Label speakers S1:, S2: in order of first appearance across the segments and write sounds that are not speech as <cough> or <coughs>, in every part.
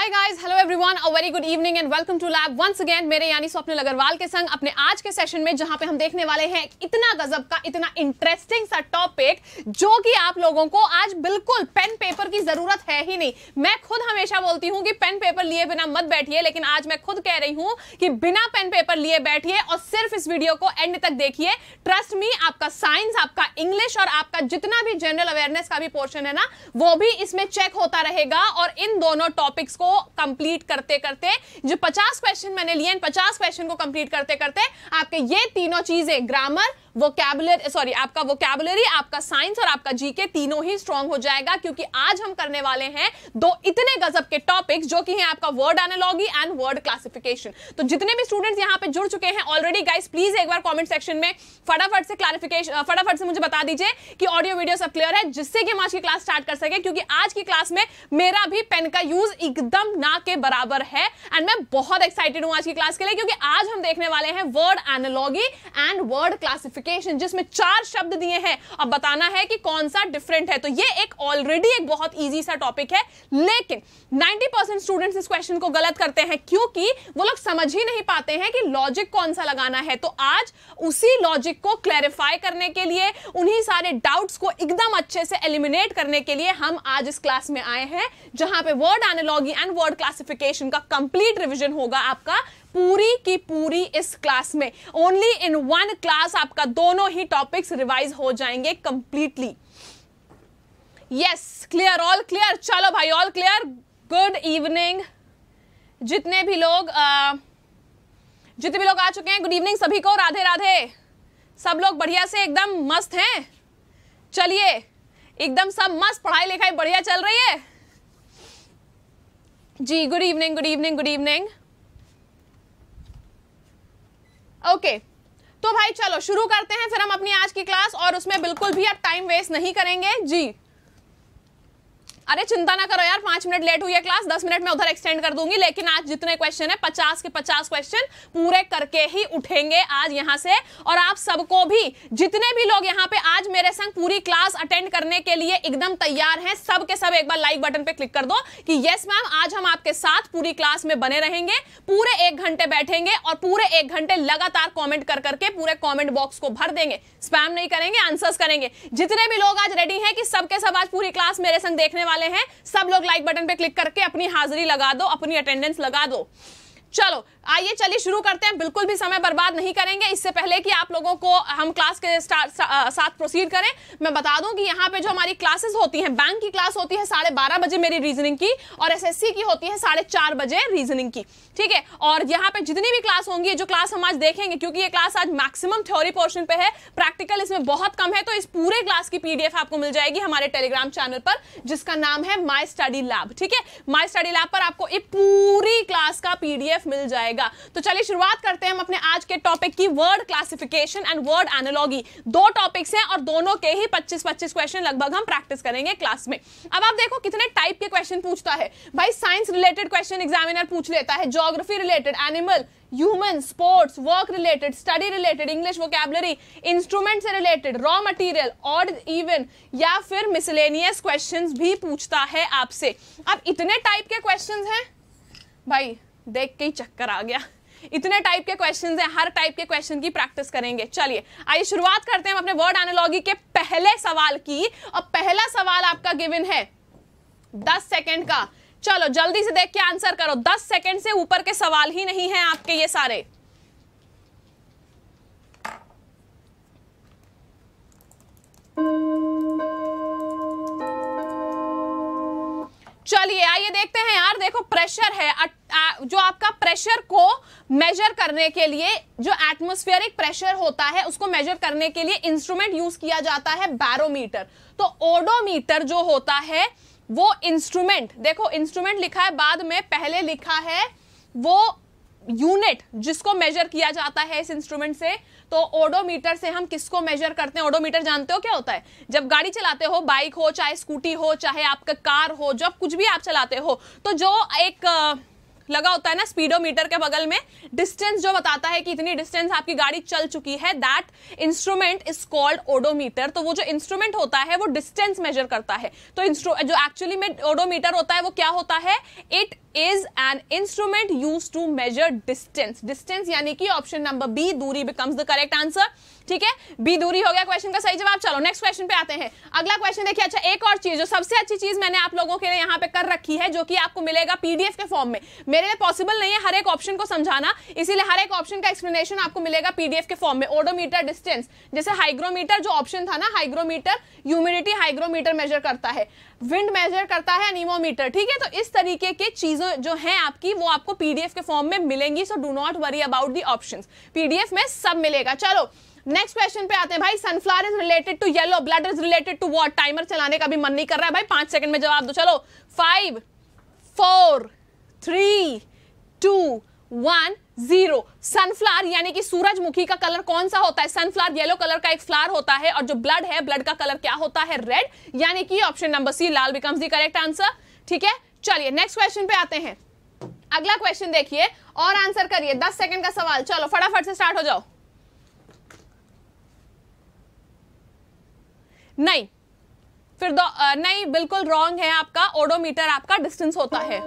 S1: Hi guys hello everyone a very good evening and welcome to lab once again मेरे यानी स्वप्निल अग्रवाल के संग अपने आज के सेशन में जहां पे हम देखने वाले हैं इतना गजब का इतना इंटरेस्टिंग सा टॉपिक जो कि आप लोगों को आज बिल्कुल पेन पेपर की जरूरत है ही नहीं मैं खुद हमेशा बोलती हूँ कि पेन पेपर लिए बिना मत बैठिए लेकिन आज मैं खुद कह रही हूँ कि बिना पेन पेपर लिए बैठिए और सिर्फ इस वीडियो को एंड तक देखिए ट्रस्ट मी आपका साइंस आपका इंग्लिश और आपका जितना भी जनरल अवेयरनेस का भी पोर्शन है ना वो भी इसमें चेक होता रहेगा और इन दोनों टॉपिक्स को कंप्लीट करते करते जो 50 क्वेश्चन मैंने लिए इन 50 क्वेश्चन को कंप्लीट करते करते आपके ये तीनों चीजें ग्रामर वोकेबुलर सॉरी आपका वोकैबुलरी आपका साइंस और आपका जीके तीनों ही स्ट्रांग हो जाएगा क्योंकि आज हम करने वाले हैं दो इतने गजब के टॉपिक्स जो कि हैं आपका word analogy and word classification तो जितने भी स्टूडेंट्स यहां पे जुड़ चुके हैं ऑलरेडी गाइस प्लीज एक बार कॉमेंट सेक्शन में फटाफट से क्लारिफिकेशन फटाफट से मुझे बता दीजिए कि ऑडियो वीडियो सब क्लियर है जिससे कि हम आज की क्लास स्टार्ट कर सके क्योंकि आज की क्लास में मेरा भी पेन का यूज एकदम ना के बराबर है एंड मैं बहुत एक्साइटेड हूँ आज की क्लास के लिए क्योंकि आज हम देखने वाले हैं word analogy and word classification classification जिसमें चार शब्द दिए हैं अब बताना है कि कौन सा डिफरेंट है तो ये एक ऑलरेडी एक बहुत ईजी सा टॉपिक है लेकिन 90 परसेंट स्टूडेंट्स इस क्वेश्चन को गलत करते हैं क्योंकि वो लोग समझ ही नहीं पाते हैं कि लॉजिक कौन सा लगाना है तो आज उसी लॉजिक को क्लैरिफाई करने के लिए उन्हीं सारे डाउट्स को एकदम अच्छे से एलिमिनेट करने के लिए हम आज इस क्लास में आए हैं जहां पे word analogy and word classification का कंप्लीट रिविजन होगा आपका पूरी की पूरी इस क्लास में ओनली इन वन क्लास आपका दोनों ही टॉपिक्स रिवाइज हो जाएंगे completely yes clear all clear चलो भाई ऑल क्लियर गुड इवनिंग जितने भी लोग आ,
S2: जितने भी लोग आ चुके हैं गुड इवनिंग सभी को राधे राधे
S1: सब लोग बढ़िया से एकदम मस्त हैं चलिए एकदम सब मस्त पढ़ाई लिखाई बढ़िया चल रही है जी good evening good evening good evening okay तो भाई चलो शुरू करते हैं फिर हम अपनी आज की क्लास और उसमें बिल्कुल भी अब टाइम वेस्ट नहीं करेंगे जी अरे चिंता ना करो यार पांच मिनट लेट हुई है क्लास दस मिनट में उधर एक्सटेंड कर दूंगी लेकिन आज जितने क्वेश्चन है पचास के पचास क्वेश्चन पूरे करके ही उठेंगे आज यहाँ से और आप सबको भी जितने भी लोग यहाँ पे आज मेरे संग पूरी क्लास अटेंड करने के लिए एकदम तैयार हैं सब के सब एक बार लाइक बटन पे क्लिक कर दो कि यस मैम आज हम आपके साथ पूरी क्लास में बने रहेंगे पूरे एक घंटे बैठेंगे और पूरे एक घंटे लगातार कॉमेंट कर करके पूरे कॉमेंट बॉक्स को भर देंगे स्पैम नहीं करेंगे आंसर्स करेंगे जितने भी लोग आज रेडी है कि सबके सब आज पूरी क्लास मेरे संग देखने वाले वाले हैं सब लोग लाइक बटन पे क्लिक करके अपनी हाजिरी लगा दो अपनी अटेंडेंस लगा दो चलो आइए चलिए शुरू करते हैं बिल्कुल भी समय बर्बाद नहीं करेंगे इससे पहले कि आप लोगों को हम क्लास के साथ प्रोसीड करें मैं बता दूं कि यहाँ पे जो हमारी क्लासेस होती हैं बैंक की क्लास होती है साढ़े बारह बजे मेरी रीजनिंग की और एसएससी की होती है साढ़े चार बजे रीजनिंग की ठीक है और यहाँ पे जितनी भी क्लास होंगी जो क्लास हम आज देखेंगे क्योंकि ये क्लास आज मैक्सिमम थ्योरी पोर्शन पे है प्रैक्टिकल इसमें बहुत कम है तो इस पूरे क्लास की पीडीएफ आपको मिल जाएगी हमारे टेलीग्राम चैनल पर जिसका नाम है माई स्टडी लैब ठीक है माई स्टडी लैब पर आपको पूरी क्लास का पीडीएफ मिल जाएगा रहेगा तो चलिए शुरुआत करते हैं हम अपने आज के टॉपिक की word classification and word analogy दो टॉपिक्स हैं और दोनों के ही 25-25 क्वेश्चन लगभग हम प्रैक्टिस करेंगे क्लास में अब आप देखो कितने टाइप के क्वेश्चन पूछता है भाई साइंस रिलेटेड क्वेश्चन एग्जामिनर पूछ लेता है geography related animal human sports work related study related English vocabulary instrument से रिलेटेड रॉ मटेरियल और इवन या फिर मिसलेनियस क्वेश्चंस भी पूछता है आपसे अब इतने टाइप के क्वेश्चंस हैं भाई देख के ही चक्कर आ गया इतने टाइप के क्वेश्चन हैं हर टाइप के क्वेश्चन की प्रैक्टिस करेंगे चलिए आइए शुरुआत करते हैं अपने वर्ड एनोलॉगी के पहले सवाल की और पहला सवाल आपका गिवन है दस सेकेंड का चलो जल्दी से देख के आंसर करो दस सेकेंड से ऊपर के सवाल ही नहीं है आपके ये सारे Thank you. चलिए आइए देखते हैं यार देखो प्रेशर है अट, आ, जो आपका प्रेशर को मेजर करने के लिए जो एटमोस्फेरिक प्रेशर होता है उसको मेजर करने के लिए इंस्ट्रूमेंट यूज किया जाता है बैरोमीटर तो ओडोमीटर जो होता है वो इंस्ट्रूमेंट देखो इंस्ट्रूमेंट लिखा है बाद में पहले लिखा है वो यूनिट जिसको मेजर किया जाता है इस इंस्ट्रूमेंट से तो ओडोमीटर से हम किसको मेजर करते हैं ओडोमीटर जानते हो क्या होता है जब गाड़ी चलाते हो बाइक हो चाहे स्कूटी हो चाहे आपका कार हो जब कुछ भी आप चलाते हो तो जो एक लगा होता है ना स्पीडोमीटर के बगल में डिस्टेंस जो बताता है कि इतनी डिस्टेंस आपकी गाड़ी चल चुकी है that instrument is called odometer तो वो जो इंस्ट्रूमेंट होता है वो डिस्टेंस मेजर करता है तो जो एक्चुअली में ओडोमीटर होता है वो क्या होता है it is an instrument use to measure distance distance यानी कि ऑप्शन नंबर बी दूरी बिकम्स द करेक्ट आंसर ठीक है बी दूरी हो गया क्वेश्चन का सही जवाब चलो नेक्स्ट क्वेश्चन पे आते हैं अगला क्वेश्चन देखिए अच्छा एक और चीज जो सबसे अच्छी चीज मैंने आप लोगों के लिए यहाँ पे कर रखी है जो कि आपको मिलेगा पीडीएफ के फॉर्म में मेरे लिए पॉसिबल नहीं है हर एक ऑप्शन को समझाना इसीलिए हर एक ऑप्शन का एक्सप्लेनेशन आपको मिलेगा पीडीएफ के फॉर्म में ओडोमीटर डिस्टेंस जैसे हाइग्रोमीटर जो ऑप्शन था ना हाइग्रोमीटर ह्यूमिडिटी हाइग्रोमीटर मेजर करता है विंड मेजर करता है अनिमोमीटर ठीक है तो इस तरीके के चीज़ों जो हैं आपकी वो आपको पीडीएफ के फॉर्म में मिलेंगी so do not worry about the options PDF में सब मिलेगा चलो नेक्स्ट क्वेश्चन पे आते हैं भाई sunflower is related to yellow blood is related to what timer चलाने का भी मन नहीं कर रहा है भाई पांच सेकंड में जवाब दो चलो five four three two one zero sunflower यानी कि सूरजमुखी का कलर कौन सा होता है सनफ्लावर येलो कलर का एक फ्लावर होता है और जो ब्लड है ब्लड का कलर क्या होता है रेड यानी कि ऑप्शन नंबर सी लाल बिकम्स दी करेक्ट आंसर ठीक है चलिए नेक्स्ट क्वेश्चन पे आते हैं अगला क्वेश्चन देखिए और आंसर करिए दस सेकेंड का सवाल चलो फटाफट से स्टार्ट हो जाओ नहीं फिर दो आ, नहीं बिल्कुल रॉन्ग है आपका ओडोमीटर आपका डिस्टेंस होता है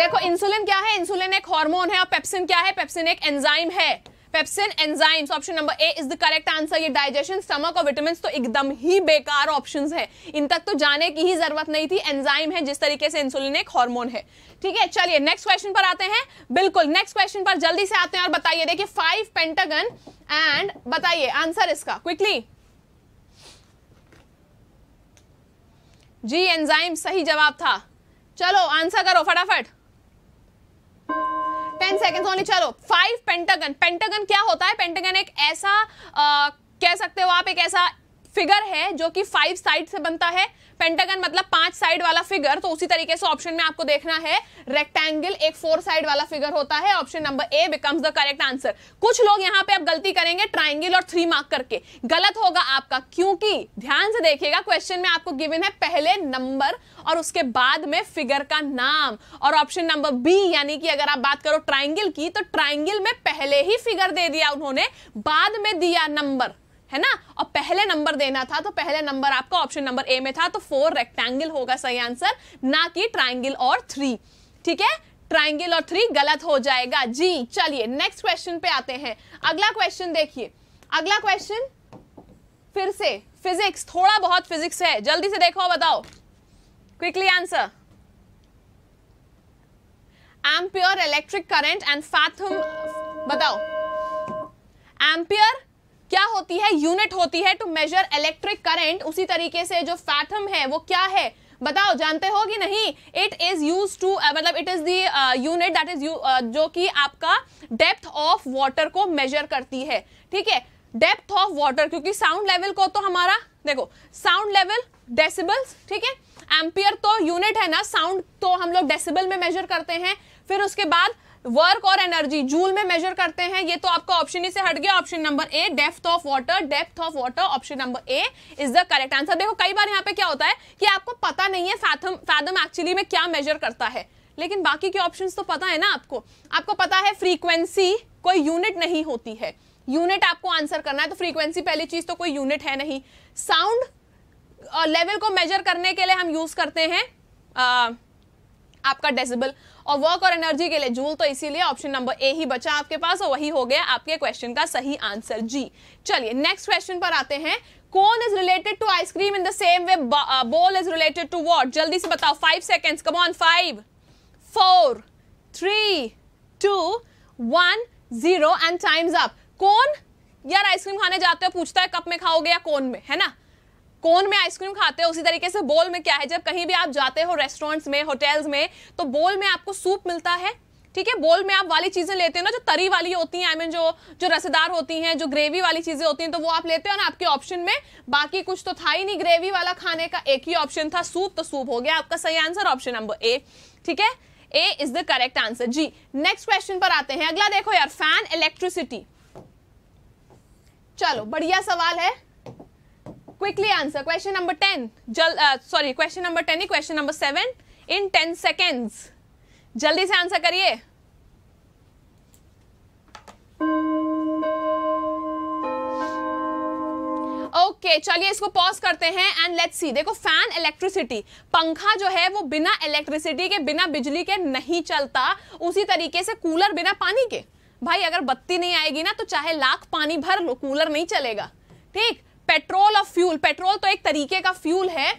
S1: देखो इंसुलिन क्या है इंसुलिन एक हार्मोन है और पेप्सिन क्या है पेप्सिन एक एंजाइम है pepsin enzymes option number A is the correct answer ये डाइजेशन स्टमक और विटामिन तो एकदम ही बेकार ऑप्शन है इन तक तो जाने की ही जरूरत नहीं थी एंजाइम है जिस तरीके से इंसुलिन एक हार्मोन है ठीक है चलिए नेक्स्ट क्वेश्चन पर आते हैं बिल्कुल नेक्स्ट क्वेश्चन पर जल्दी से आते हैं और बताइए देखिए फाइव पेंटागन एंड बताइए आंसर इसका क्विकली जी एंजाइम सही जवाब था चलो आंसर करो फटाफट टेन सेकेंड होने चलो फाइव पेंटागन पेंटागन क्या होता है पेंटागन एक ऐसा आ, कह सकते हो आप एक ऐसा फिगर है जो कि फाइव साइड से बनता है पेंटागन मतलब पांच साइड वाला फिगर तो उसी तरीके से ऑप्शन में आपको देखना है रेक्टेंगल एक फोर साइड वाला फिगर होता है option number A becomes the correct answer कुछ लोग यहाँ पे आप गलती करेंगे ट्राइंगल और थ्री मार्क करके गलत होगा आपका क्योंकि ध्यान से देखिएगा क्वेश्चन में आपको गिवन है पहले नंबर और उसके बाद में फिगर का नाम और ऑप्शन नंबर बी यानी कि अगर आप बात करो ट्राइंगल की तो ट्राइंगल में पहले ही फिगर दे दिया उन्होंने बाद में दिया नंबर है ना और पहले नंबर देना था तो पहले नंबर आपका ऑप्शन नंबर ए में था तो फोर रेक्टेंगल होगा सही आंसर ना कि ट्राइंगल और थ्री ठीक है ट्राइंगल और थ्री गलत हो जाएगा जी चलिए नेक्स्ट क्वेश्चन पे आते हैं अगला क्वेश्चन देखिए अगला क्वेश्चन फिर से फिजिक्स थोड़ा बहुत फिजिक्स है जल्दी से देखो बताओ quickly answer ampere electric current and fathom बताओ एम्पियर क्या होती है यूनिट होती है टू मेजर इलेक्ट्रिक करंट उसी तरीके से जो फैथम है वो क्या है बताओ जानते हो कि नहीं इट इज यूज टू मतलब it is the unit that is जो कि आपका डेप्थ ऑफ वाटर को मेजर करती है ठीक है डेप्थ ऑफ वाटर क्योंकि साउंड लेवल को तो हमारा देखो साउंड लेवल डेसिबल्स ठीक है एम्पियर तो यूनिट है ना साउंड तो हम लोग डेसिबल में मेजर करते हैं फिर उसके बाद वर्क और एनर्जी जूल में मेजर करते हैं ये तो आपका ऑप्शन ही से हट गया option number A depth of water depth of water option number A is the correct answer देखो कई बार यहाँ पे क्या होता है कि आपको पता नहीं है फैथम फैदम एक्चुअली में क्या मेजर करता है लेकिन बाकी के ऑप्शंस तो पता है ना आपको आपको पता है फ्रीक्वेंसी कोई यूनिट नहीं होती है यूनिट आपको आंसर करना है तो फ्रीक्वेंसी पहली चीज तो कोई यूनिट है नहीं साउंड लेवल को मेजर करने के लिए हम यूज करते हैं आ, आपका डेसिबल और वर्क और एनर्जी के लिए जूल तो इसीलिए ऑप्शन नंबर ए ही बचा आपके पास और वही हो गया आपके क्वेश्चन का सही आंसर जी चलिए नेक्स्ट क्वेश्चन पर आते हैं cone is related to ice cream in the same way bowl is related to what जल्दी से बताओ five second come on five four three two one zero and time's up cone यार ice cream खाने जाते हो पूछता है कप में खाओगे या कौन में है ना कोन में आइसक्रीम खाते हो उसी तरीके से बोल में क्या है जब कहीं भी आप जाते हो रेस्टोरेंट्स में होटल्स में तो बोल में आपको सूप मिलता है ठीक है बोल में आप वाली चीजें लेते हो ना जो तरी वाली होती हैं आई मीन जो जो रसेदार होती हैं जो ग्रेवी वाली चीजें होती हैं तो वो आप लेते हो ना आपके ऑप्शन में बाकी कुछ तो था ही नहीं ग्रेवी वाला खाने का एक ही ऑप्शन था सूप तो सूप हो गया आपका सही आंसर ऑप्शन नंबर ए ठीक है A is the correct answer जी नेक्स्ट क्वेश्चन पर आते हैं अगला देखो यार फैन इलेक्ट्रिसिटी चलो बढ़िया सवाल है quickly answer question number ten जल सॉरी क्वेश्चन नंबर टेन ही question number seven in ten seconds जल्दी से आंसर करिए ओके okay, चलिए इसको पॉज करते हैं एंड लेट्स सी देखो फैन इलेक्ट्रिसिटी पंखा जो है वो बिना इलेक्ट्रिसिटी के बिना बिजली के नहीं चलता उसी तरीके से कूलर बिना पानी के भाई अगर बत्ती नहीं आएगी ना तो चाहे लाख पानी भर लो कूलर नहीं चलेगा ठीक पेट्रोल और फ्यूल पेट्रोल तो एक तरीके का फ्यूल है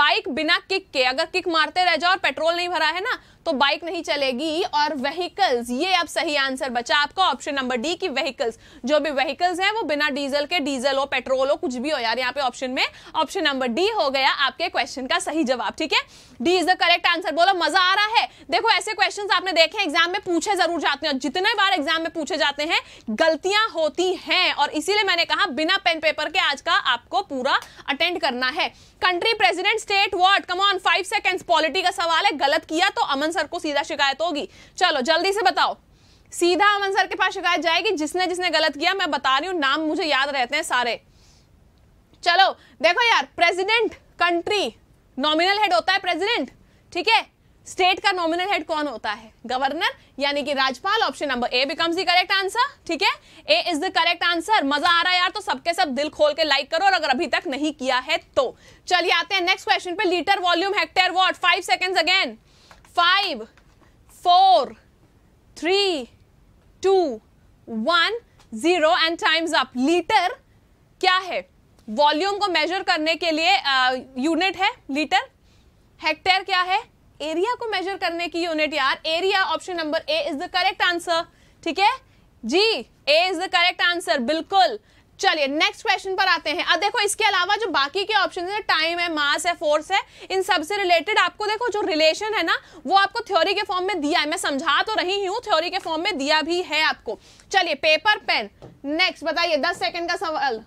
S1: बाइक बिना किक के अगर किक मारते रह जाओ और पेट्रोल नहीं भरा है ना तो बाइक नहीं चलेगी और व्हीकल्स ये अब सही आंसर बचा आपका ऑप्शन नंबर डी की व्हीकल्स जो भी व्हीकल्स हैं वो बिना डीजल के डीजल हो पेट्रोल हो कुछ भी हो यार यहाँ पे ऑप्शन में ऑप्शन नंबर डी हो गया आपके क्वेश्चन का सही जवाब ठीक है D is the correct answer बोलो मजा आ रहा है देखो ऐसे क्वेश्चन आपने देखे एग्जाम में पूछे जरूर जाते हैं जितने बार एग्जाम में पूछे जाते हैं गलतियां होती हैं और इसीलिए मैंने कहा बिना पेन पेपर के आज का आपको पूरा अटेंड करना है country president state come on five seconds polity का सवाल है गलत किया तो अमन सर को सीधा शिकायत होगी चलो जल्दी से बताओ सीधा अमन सर के पास शिकायत जाएगी जिसने जिसने गलत किया मैं बता रही हूं नाम मुझे याद रहते हैं सारे चलो देखो यार प्रेसिडेंट कंट्री नॉमिनल हेड होता है प्रेसिडेंट ठीक है स्टेट का नॉमिनल हेड कौन होता है गवर्नर यानी कि राज्यपाल option number A becomes the correct answer ठीक है A is the correct answer मजा आ रहा है यार तो सबके सब दिल खोल के लाइक करो और अगर अभी तक नहीं किया है तो चलिए आते हैं नेक्स्ट क्वेश्चन पे litre volume hectare what five seconds again five four three two one zero and time's up litre क्या है वॉल्यूम को मेजर करने के लिए यूनिट uh, है लीटर हेक्टेयर क्या है एरिया को मेजर करने की यूनिट यार area option number A is the correct answer ठीक है जी A is the correct answer बिल्कुल चलिए नेक्स्ट क्वेश्चन पर आते हैं अब देखो इसके अलावा जो बाकी के ऑप्शन है टाइम है मास है फोर्स है इन सब से रिलेटेड आपको देखो जो रिलेशन है ना वो आपको थ्योरी के फॉर्म में दिया है मैं समझा तो रही हूँ थ्योरी के फॉर्म में दिया भी है आपको चलिए पेपर पेन नेक्स्ट बताइए दस सेकेंड का सवाल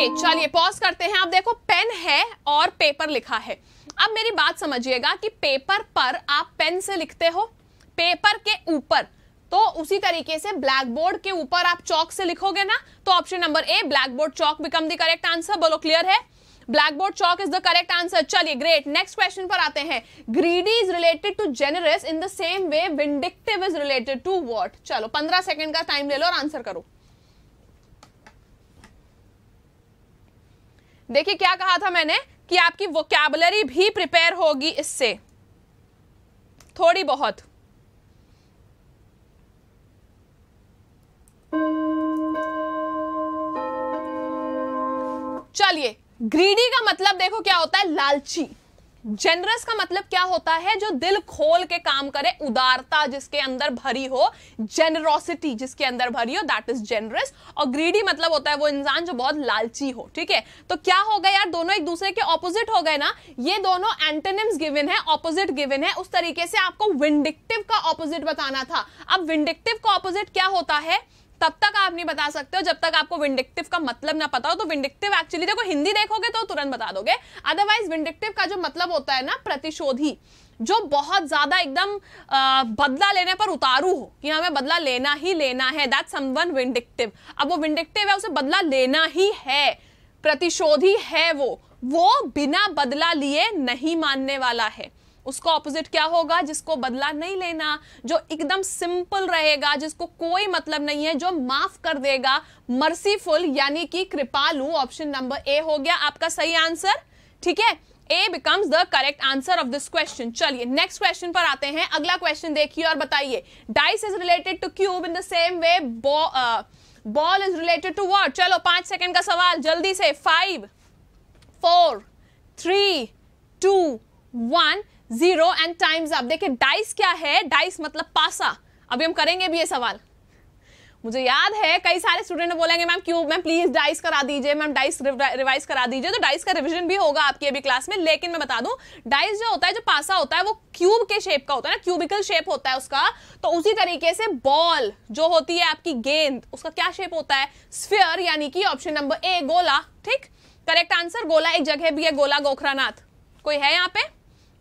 S1: ओके चलिए पॉज करते हैं आप देखो पेन है और पेपर लिखा है अब मेरी बात समझिएगा कि पेपर पर आप पेन से लिखते हो पेपर के ऊपर तो उसी तरीके से ब्लैक बोर्ड के ऊपर आप चौक से लिखोगे ना तो option number A black board chalk become the correct answer बोलो क्लियर है black board chalk is the correct answer चलिए ग्रेट नेक्स्ट क्वेश्चन पर आते हैं greedy is related to generous in the same way vindictive is related to what चलो पंद्रह second का time ले लो और आंसर करो देखिए क्या कहा था मैंने कि आपकी वोकैबलरी भी प्रिपेयर होगी इससे थोड़ी बहुत चलिए ग्रीडी का मतलब देखो क्या होता है लालची जेनरस का मतलब क्या होता है जो दिल खोल के काम करे उदारता जिसके अंदर भरी हो जेनरोसिटी जिसके अंदर भरी हो दैट इज जेनरस और ग्रीडी मतलब होता है वो इंसान जो बहुत लालची हो ठीक है तो क्या हो गया यार दोनों एक दूसरे के ऑपोजिट हो गए ना ये दोनों एंटेनिम्स गिवन है ऑपोजिट गिवन है उस तरीके से आपको विंडिक्टिव का ऑपोजिट बताना था अब विंडिक्टिव का ऑपोजिट क्या होता है तब तक आप नहीं बता सकते हो जब तक आपको विंडिक्टिव का मतलब ना पता हो तो विंडिक्टिव एक्चुअली देखो हिंदी देखोगे तो तुरंत बता दोगे अदरवाइज विंडिक्टिव का जो मतलब होता है ना प्रतिशोधी जो बहुत ज्यादा एकदम बदला लेने पर उतारू हो कि हमें हाँ, बदला लेना ही लेना है दैट समवन विंडिक्टिव अब वो विंडिक्टिव है उसे बदला लेना ही है प्रतिशोधी है वो वो बिना बदला लिए नहीं मानने वाला है उसका ऑपोजिट क्या होगा जिसको बदला नहीं लेना जो एकदम सिंपल रहेगा जिसको कोई मतलब नहीं है जो माफ कर देगा मर्सीफुल यानी कि कृपालु ऑप्शन नंबर ए हो गया आपका सही आंसर ठीक है A becomes the correct answer of this question चलिए नेक्स्ट क्वेश्चन पर आते हैं अगला क्वेश्चन देखिए और बताइए dice is related to cube in the same way ball is related to what चलो पांच सेकेंड का सवाल जल्दी से five four three two one zero and time's up देखिए डाइस क्या है डाइस मतलब पासा अभी हम करेंगे भी ये सवाल मुझे याद है कई सारे स्टूडेंट बोलेंगे मैम क्यों मैम प्लीज डाइस करा दीजिए मैम डाइस रिवाइज करा दीजिए तो डाइस का रिवीजन भी होगा आपकी अभी क्लास में लेकिन मैं बता दूं डाइस जो होता है जो पासा होता है वो क्यूब के शेप का होता है ना क्यूबिकल शेप होता है उसका तो उसी तरीके से बॉल जो होती है आपकी गेंद उसका क्या शेप होता है स्फियर यानी कि ऑप्शन नंबर ए गोला ठीक करेक्ट आंसर गोला एक जगह भी है गोला गोखरानाथ कोई है यहाँ पे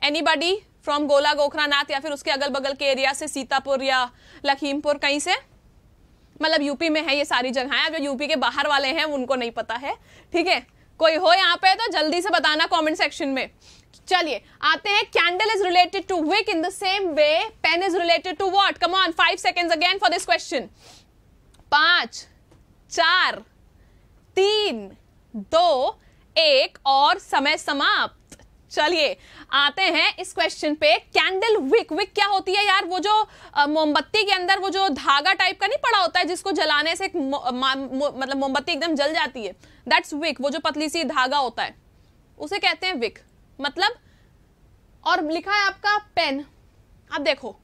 S1: एनीबॉडी फ्रॉम गोला गोखरानाथ या फिर उसके अगल बगल के एरिया से सीतापुर या लखीमपुर कहीं से मतलब यूपी में है ये सारी जगह है जो यूपी के बाहर वाले हैं उनको नहीं पता है ठीक है कोई हो यहाँ पे तो जल्दी से बताना कमेंट सेक्शन में चलिए आते हैं candle is related to wick in the same way pen is related to what come on five second again for this question पांच चार तीन दो एक और समय समाप्त चलिए आते हैं इस क्वेश्चन पे कैंडल विक विक क्या होती है यार वो जो मोमबत्ती के अंदर वो जो धागा टाइप का नहीं पड़ा होता है जिसको जलाने से एक मतलब मोमबत्ती एकदम जल जाती है दैट्स विक वो जो पतली सी धागा होता है उसे कहते हैं विक मतलब और लिखा है आपका पेन अब देखो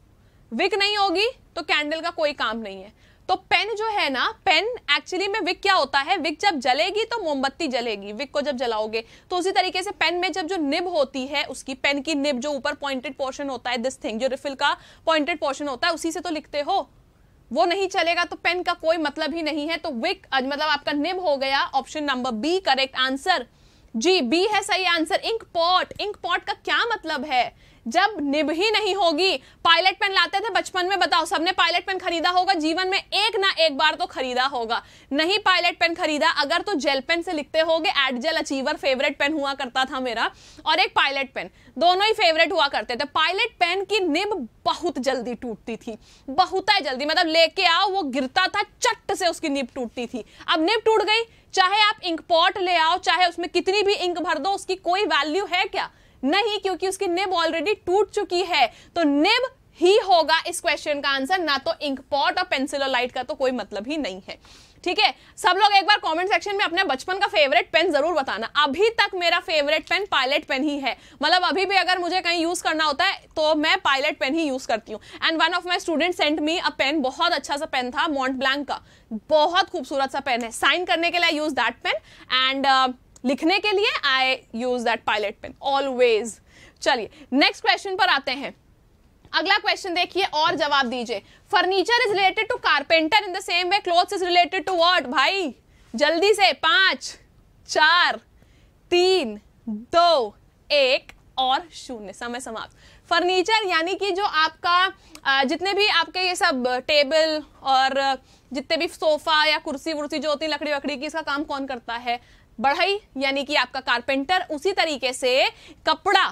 S1: विक नहीं होगी तो कैंडल का कोई काम नहीं है तो पेन जो है ना पेन एक्चुअली में विक क्या होता है विक जब जलेगी तो मोमबत्ती जलेगी विक को जब जलाओगे तो उसी तरीके से पेन में जब जो निब होती है उसकी पेन की निब जो ऊपर पॉइंटेड पोर्शन होता है दिस थिंग जो रिफिल का पॉइंटेड पोर्शन होता है उसी से तो लिखते हो वो नहीं चलेगा तो पेन का कोई मतलब ही नहीं है तो विक मतलब आपका निब हो गया option number B correct answer जी बी है सही answer ink pot ink pot का क्या मतलब है जब निभ ही नहीं होगी पायलट पेन लाते थे बचपन में बताओ सबने पायलट पेन खरीदा होगा जीवन में एक ना एक बार तो खरीदा होगा नहीं पायलट पेन खरीदा अगर तो जेल पेन से लिखते हो गए जेल अचीवर फेवरेट पेन हुआ करता था मेरा और एक पायलट पेन दोनों ही फेवरेट हुआ करते थे पायलट पेन की निब बहुत जल्दी टूटती थी बहुत जल्दी मतलब लेके आओ वो गिरता था चट से उसकी निब टूटती थी अब निब टूट गई चाहे आप इंक पॉट ले आओ चाहे उसमें कितनी भी इंक भर दो उसकी कोई वैल्यू है क्या नहीं क्योंकि उसकी निब ऑलरेडी टूट चुकी है तो निब ही होगा इस क्वेश्चन का आंसर ना तो इंक पॉट और पेंसिल और लाइट का तो कोई मतलब ही नहीं है ठीक है सब लोग एक बार कमेंट सेक्शन में अपने बचपन का फेवरेट पेन जरूर बताना अभी तक मेरा फेवरेट पेन पायलट पेन ही है मतलब अभी भी अगर मुझे कहीं यूज करना होता है तो मैं पायलट पेन ही यूज करती हूँ and one of my student sent me a pen बहुत अच्छा सा पेन था मॉन्ट ब्लैंक का बहुत खूबसूरत सा पेन है साइन करने के लिए यूज दैट पेन एंड लिखने के लिए I use that Pilot pen always चलिए नेक्स्ट क्वेश्चन पर आते हैं अगला क्वेश्चन देखिए और जवाब दीजिए furniture is related to carpenter in the same way cloth is related to what भाई जल्दी से पांच चार तीन दो एक और शून्य समय समाप्त फर्नीचर यानी कि जो आपका जितने भी आपके ये सब टेबल और जितने भी सोफा या कुर्सी वुर्सी जो होती है लकड़ी वकड़ी की इसका काम कौन करता है बढ़ई यानी कि आपका कारपेंटर उसी तरीके से कपड़ा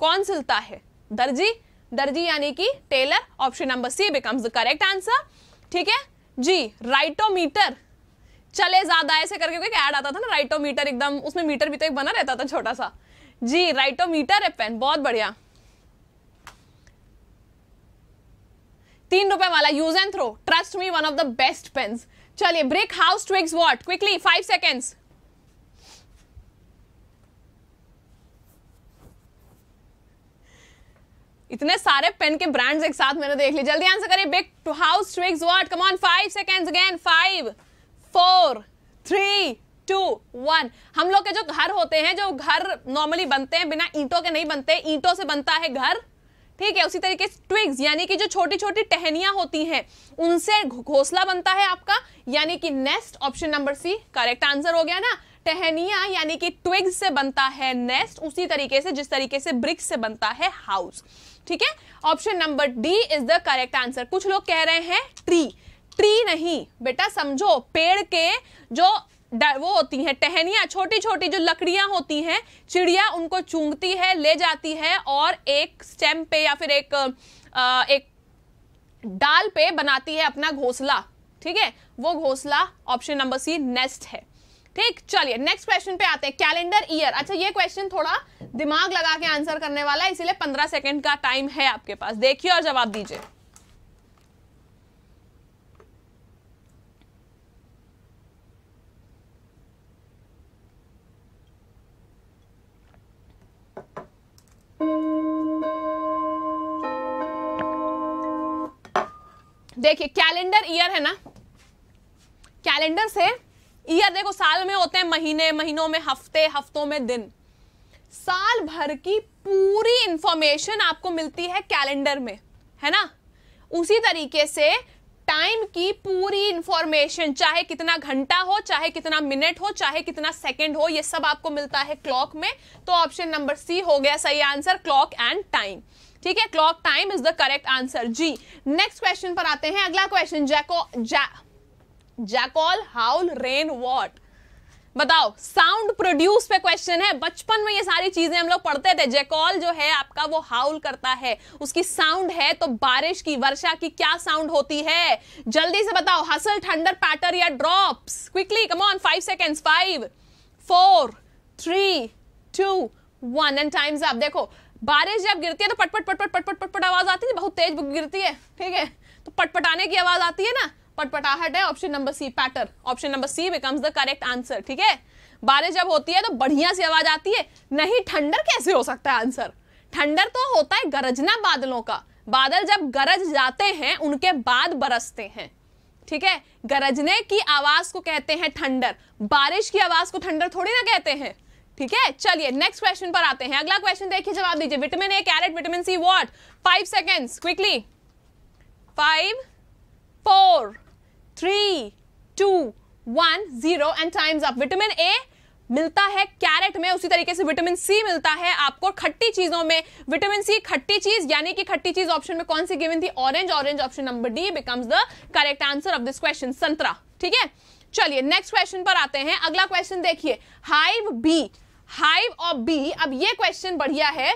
S1: कौन सिलता है दर्जी दर्जी यानी कि tailor option number C becomes the correct answer ठीक है जी राइटोमीटर चले ज्यादा ऐसे करके क्योंकि ऐड आता था ना राइटोमीटर एकदम उसमें मीटर भी तो एक बना रहता था छोटा सा जी राइटोमीटर है पेन बहुत बढ़िया तीन रुपए वाला use and throw trust me one of the best pen चलिए brick house twigs what quickly five seconds इतने सारे पेन के ब्रांड्स एक साथ मैंने देख लिए जल्दी आंसर करिए brick to house twigs what come on five seconds again five four three two one हम लोग के जो घर होते हैं जो घर नॉर्मली बनते हैं बिना ईंटों के नहीं बनते ईंटों से बनता है घर ठीक है उसी तरीके से ट्विग्स यानी कि जो छोटी छोटी टहनियां होती हैं उनसे घोसला बनता है आपका यानी कि nest option number C correct answer हो गया ना टहनिया यानी कि ट्विग्स से बनता है नेस्ट उसी तरीके से जिस तरीके से ब्रिक्स से बनता है हाउस ठीक है option number D is the correct answer कुछ लोग कह रहे हैं ट्री ट्री नहीं बेटा समझो पेड़ के जो वो होती हैं टहनिया छोटी छोटी जो लकड़ियां होती हैं चिड़िया उनको चूंगती है ले जाती है और एक स्टेम पे या फिर एक आ, एक डाल पे बनाती है अपना घोंसला ठीक है वो घोंसला ऑप्शन नंबर सी नेस्ट है ठीक चलिए नेक्स्ट क्वेश्चन पे आते हैं कैलेंडर ईयर अच्छा ये क्वेश्चन थोड़ा दिमाग लगा के आंसर करने वाला है इसीलिए पंद्रह सेकेंड का टाइम है आपके पास देखिए और जवाब दीजिए देखिए कैलेंडर ईयर है ना कैलेंडर से ईयर देखो साल में होते हैं महीने महीनों में हफ्ते हफ्तों में दिन साल भर की पूरी इंफॉर्मेशन आपको मिलती है कैलेंडर में है ना उसी तरीके से टाइम की पूरी इंफॉर्मेशन चाहे कितना घंटा हो चाहे कितना मिनट हो चाहे कितना सेकंड हो ये सब आपको मिलता है क्लॉक में तो ऑप्शन नंबर सी हो गया सही आंसर क्लॉक एंड टाइम ठीक है clock time is the correct answer जी नेक्स्ट क्वेश्चन पर आते हैं अगला क्वेश्चन जैको जै जैकॉल हाउल रेन वॉट बताओ साउंड प्रोड्यूस पे क्वेश्चन है बचपन में ये सारी चीजें हम लोग पढ़ते थे जैकॉल जो है आपका वो हाउल करता है उसकी साउंड है तो बारिश की वर्षा की क्या साउंड होती है जल्दी से बताओ हसल ठंडर पैटर या drops quickly come on five second five four three two one and time's आप देखो बारिश जब गिरती है तो पटपट पटपट पटपट पटपट आवाज आती है बहुत तेज गिरती है ठीक है तो पटपटाने की आवाज आती है ना पटपटाहट है option number C patter option number C becomes the correct answer ठीक है बारिश जब होती है तो बढ़िया सी आवाज आती है नहीं ठंडर कैसे हो सकता है आंसर ठंडर तो होता है गरजना बादलों का बादल जब गरज जाते हैं उनके बाद बरसते हैं ठीक है गरजने की आवाज को कहते हैं ठंडर बारिश की आवाज को ठंडर थोड़ी ना कहते हैं ठीक है चलिए नेक्स्ट क्वेश्चन पर आते हैं अगला क्वेश्चन देखिए जवाब दीजिए vitamin A carrot vitamin C what five seconds quickly five four three two one zero and time's up vitamin A मिलता है कैरेट में उसी तरीके से विटामिन सी मिलता है आपको खट्टी चीजों में विटामिन सी खट्टी चीज यानी कि खट्टी चीज ऑप्शन में कौन सी गिवन थी orange orange option number D becomes the correct answer of this question संतरा ठीक है चलिए नेक्स्ट क्वेश्चन पर आते हैं अगला क्वेश्चन देखिए हाइव बी हाइव और बी अब ये क्वेश्चन बढ़िया है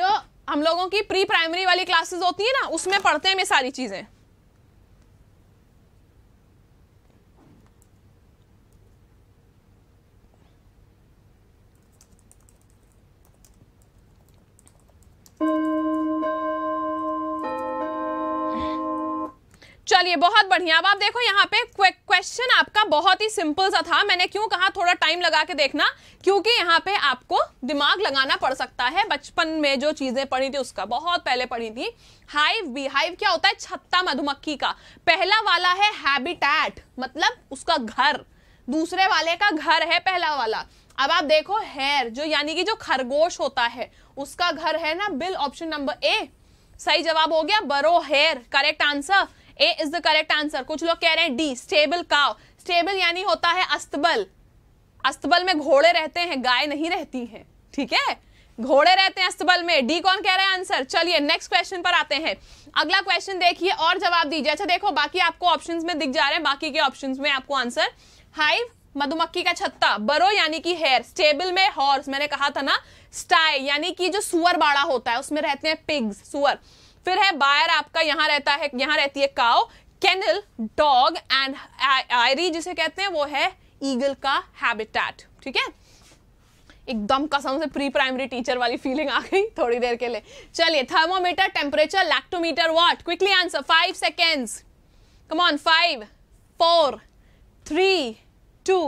S1: जो हम लोगों की प्री प्राइमरी वाली क्लासेस होती है ना उसमें पढ़ते हैं ये सारी चीजें चलिए बहुत बढ़िया अब आप देखो यहाँ पे क्वेश्चन आपका बहुत ही सिंपल सा था मैंने क्यों कहा थोड़ा टाइम लगा के देखना क्योंकि यहाँ पे आपको दिमाग लगाना पड़ सकता है बचपन में जो चीजें पढ़ी थी उसका बहुत पहले पढ़ी थी हाइव भी हाइव क्या होता है छत्ता मधुमक्खी का पहला वाला है हैबिटैट मतलब उसका घर दूसरे वाले का घर है पहला वाला अब आप देखो हेयर जो यानी कि जो खरगोश होता है उसका घर है ना बिल ऑप्शन नंबर ए सही जवाब हो गया here correct answer A is the correct answer कुछ लोग कह रहे हैं डी स्टेबल काव स्टेबल यानी होता है अस्तबल अस्तबल में घोड़े रहते हैं गाय नहीं रहती हैं ठीक है घोड़े रहते हैं अस्तबल में डी कौन कह रहे हैं आंसर चलिए नेक्स्ट क्वेश्चन पर आते हैं अगला क्वेश्चन देखिए और जवाब दीजिए अच्छा देखो बाकी आपको ऑप्शंस में दिख जा रहे हैं बाकी के ऑप्शंस में आपको आंसर हाइव मधुमक्खी का छत्ता बरो यानी कि हेयर स्टेबल में हॉर्स मैंने कहा था ना स्टाई यानी कि जो सुअर बाड़ा होता है उसमें रहते हैं पिग्स सुअर फिर है बायर आपका यहाँ रहता है यहाँ रहती है cow kennel dog and eyrie जिसे कहते हैं वो है ईगल का हैबिटेट ठीक है एकदम कसम से प्री प्राइमरी टीचर वाली फीलिंग आ गई थोड़ी देर के लिए चलिए thermometer temperature lactometer what quickly answer five seconds come on five four three two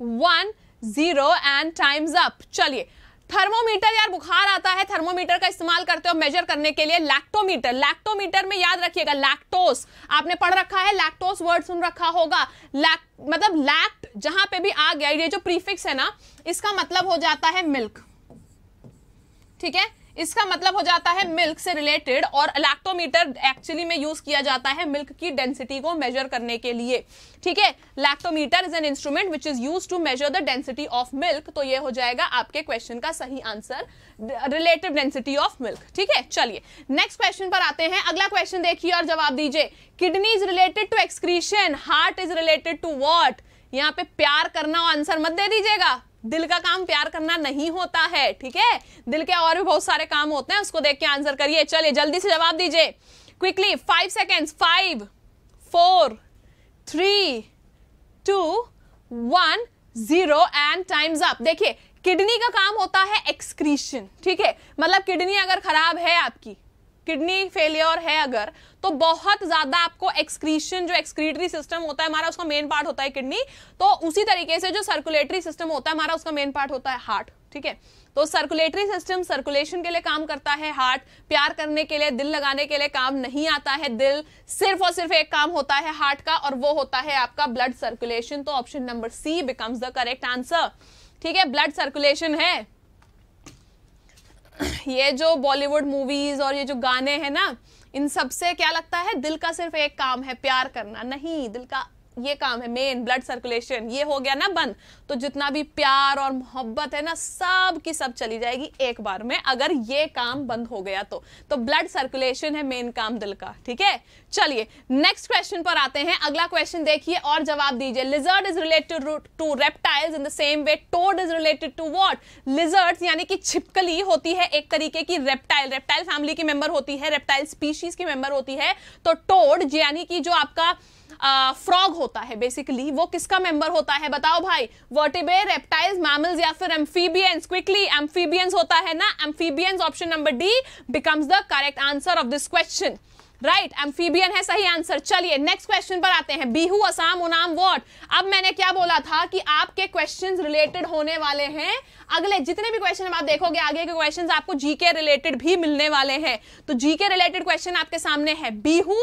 S1: one zero and time's up चलिए थर्मोमीटर यार बुखार आता है थर्मोमीटर का इस्तेमाल करते हो मेजर करने के लिए लैक्टोमीटर लैक्टोमीटर में याद रखिएगा लैक्टोस आपने पढ़ रखा है लैक्टोस वर्ड सुन रखा होगा लैक मतलब लैक्ट जहां पे भी आ गया ये जो प्रीफिक्स है ना इसका मतलब हो जाता है मिल्क ठीक है इसका मतलब हो जाता है मिल्क से रिलेटेड और लैक्टोमीटर एक्चुअली में यूज किया जाता है मिल्क की डेंसिटी को मेजर करने के लिए ठीक है lactometer is an instrument which is use to measure the density of milk तो ये हो जाएगा आपके क्वेश्चन का सही answer relative density of milk ठीक है चलिए नेक्स्ट क्वेश्चन पर आते हैं अगला क्वेश्चन देखिए और जवाब दीजिए kidney is related to excretion heart is related to what यहाँ पे प्यार करना आंसर मत दे दीजिएगा दिल का काम प्यार करना नहीं होता है ठीक है दिल के और भी बहुत सारे काम होते हैं उसको देख के आंसर करिए चलिए जल्दी से जवाब दीजिए quickly five seconds five four three two one zero and time's up देखिए किडनी का काम होता है एक्सक्रीशन ठीक है मतलब किडनी अगर खराब है आपकी किडनी फेलियर है अगर तो बहुत ज्यादा आपको एक्सक्रीशन जो एक्सक्रीटरी सिस्टम होता है हमारा उसका मेन पार्ट होता है किडनी तो उसी तरीके से जो सर्कुलेटरी सिस्टम होता है हमारा उसका मेन पार्ट होता है हार्ट ठीक है तो सर्कुलेटरी सिस्टम सर्कुलेशन के लिए काम करता है हार्ट प्यार करने के लिए दिल लगाने के लिए काम नहीं आता है दिल सिर्फ और सिर्फ एक काम होता है हार्ट का और वो होता है आपका ब्लड सर्कुलेशन तो option number C becomes the correct answer ठीक है ब्लड सर्कुलेशन है ये जो बॉलीवुड मूवीज और ये जो गाने हैं ना इन सबसे क्या लगता है दिल का सिर्फ एक काम है प्यार करना नहीं दिल का ये काम है मेन ब्लड सर्कुलेशन ये हो गया ना बंद तो जितना भी प्यार और मोहब्बत है ना सब की सब चली जाएगी एक बार में अगर ये काम बंद हो गया तो तो ब्लड सर्कुलेशन है मेन काम दिल का ठीक है चलिए नेक्स्ट क्वेश्चन पर आते हैं अगला क्वेश्चन देखिए और जवाब दीजिए lizard is related to reptiles in the same way toad is related to what lizard यानी कि छिपकली होती है एक तरीके की रेप्टाइल रेप्टाइल फैमिली की मेंबर होती है रेप्टाइल स्पीशीज की मेंबर होती है तो टोड यानी कि जो आपका फ्रॉग होता है बेसिकली वो किसका मेंबर होता है बताओ भाई वर्टिबे रेप्टाइल्स मैमल्स या फिर एम्फीबियंस क्विकली एम्फीबियंस होता है ना amphibians option number D becomes the correct answer of this question right amphibian है सही आंसर चलिए नेक्स्ट क्वेश्चन पर आते हैं बीहू असाम उनाम वॉट अब मैंने क्या बोला था कि आपके क्वेश्चंस रिलेटेड होने वाले हैं अगले जितने भी क्वेश्चन आप देखोगे आगे के क्वेश्चंस आपको जीके रिलेटेड भी मिलने वाले हैं तो जीके रिलेटेड क्वेश्चन आपके सामने है बीहू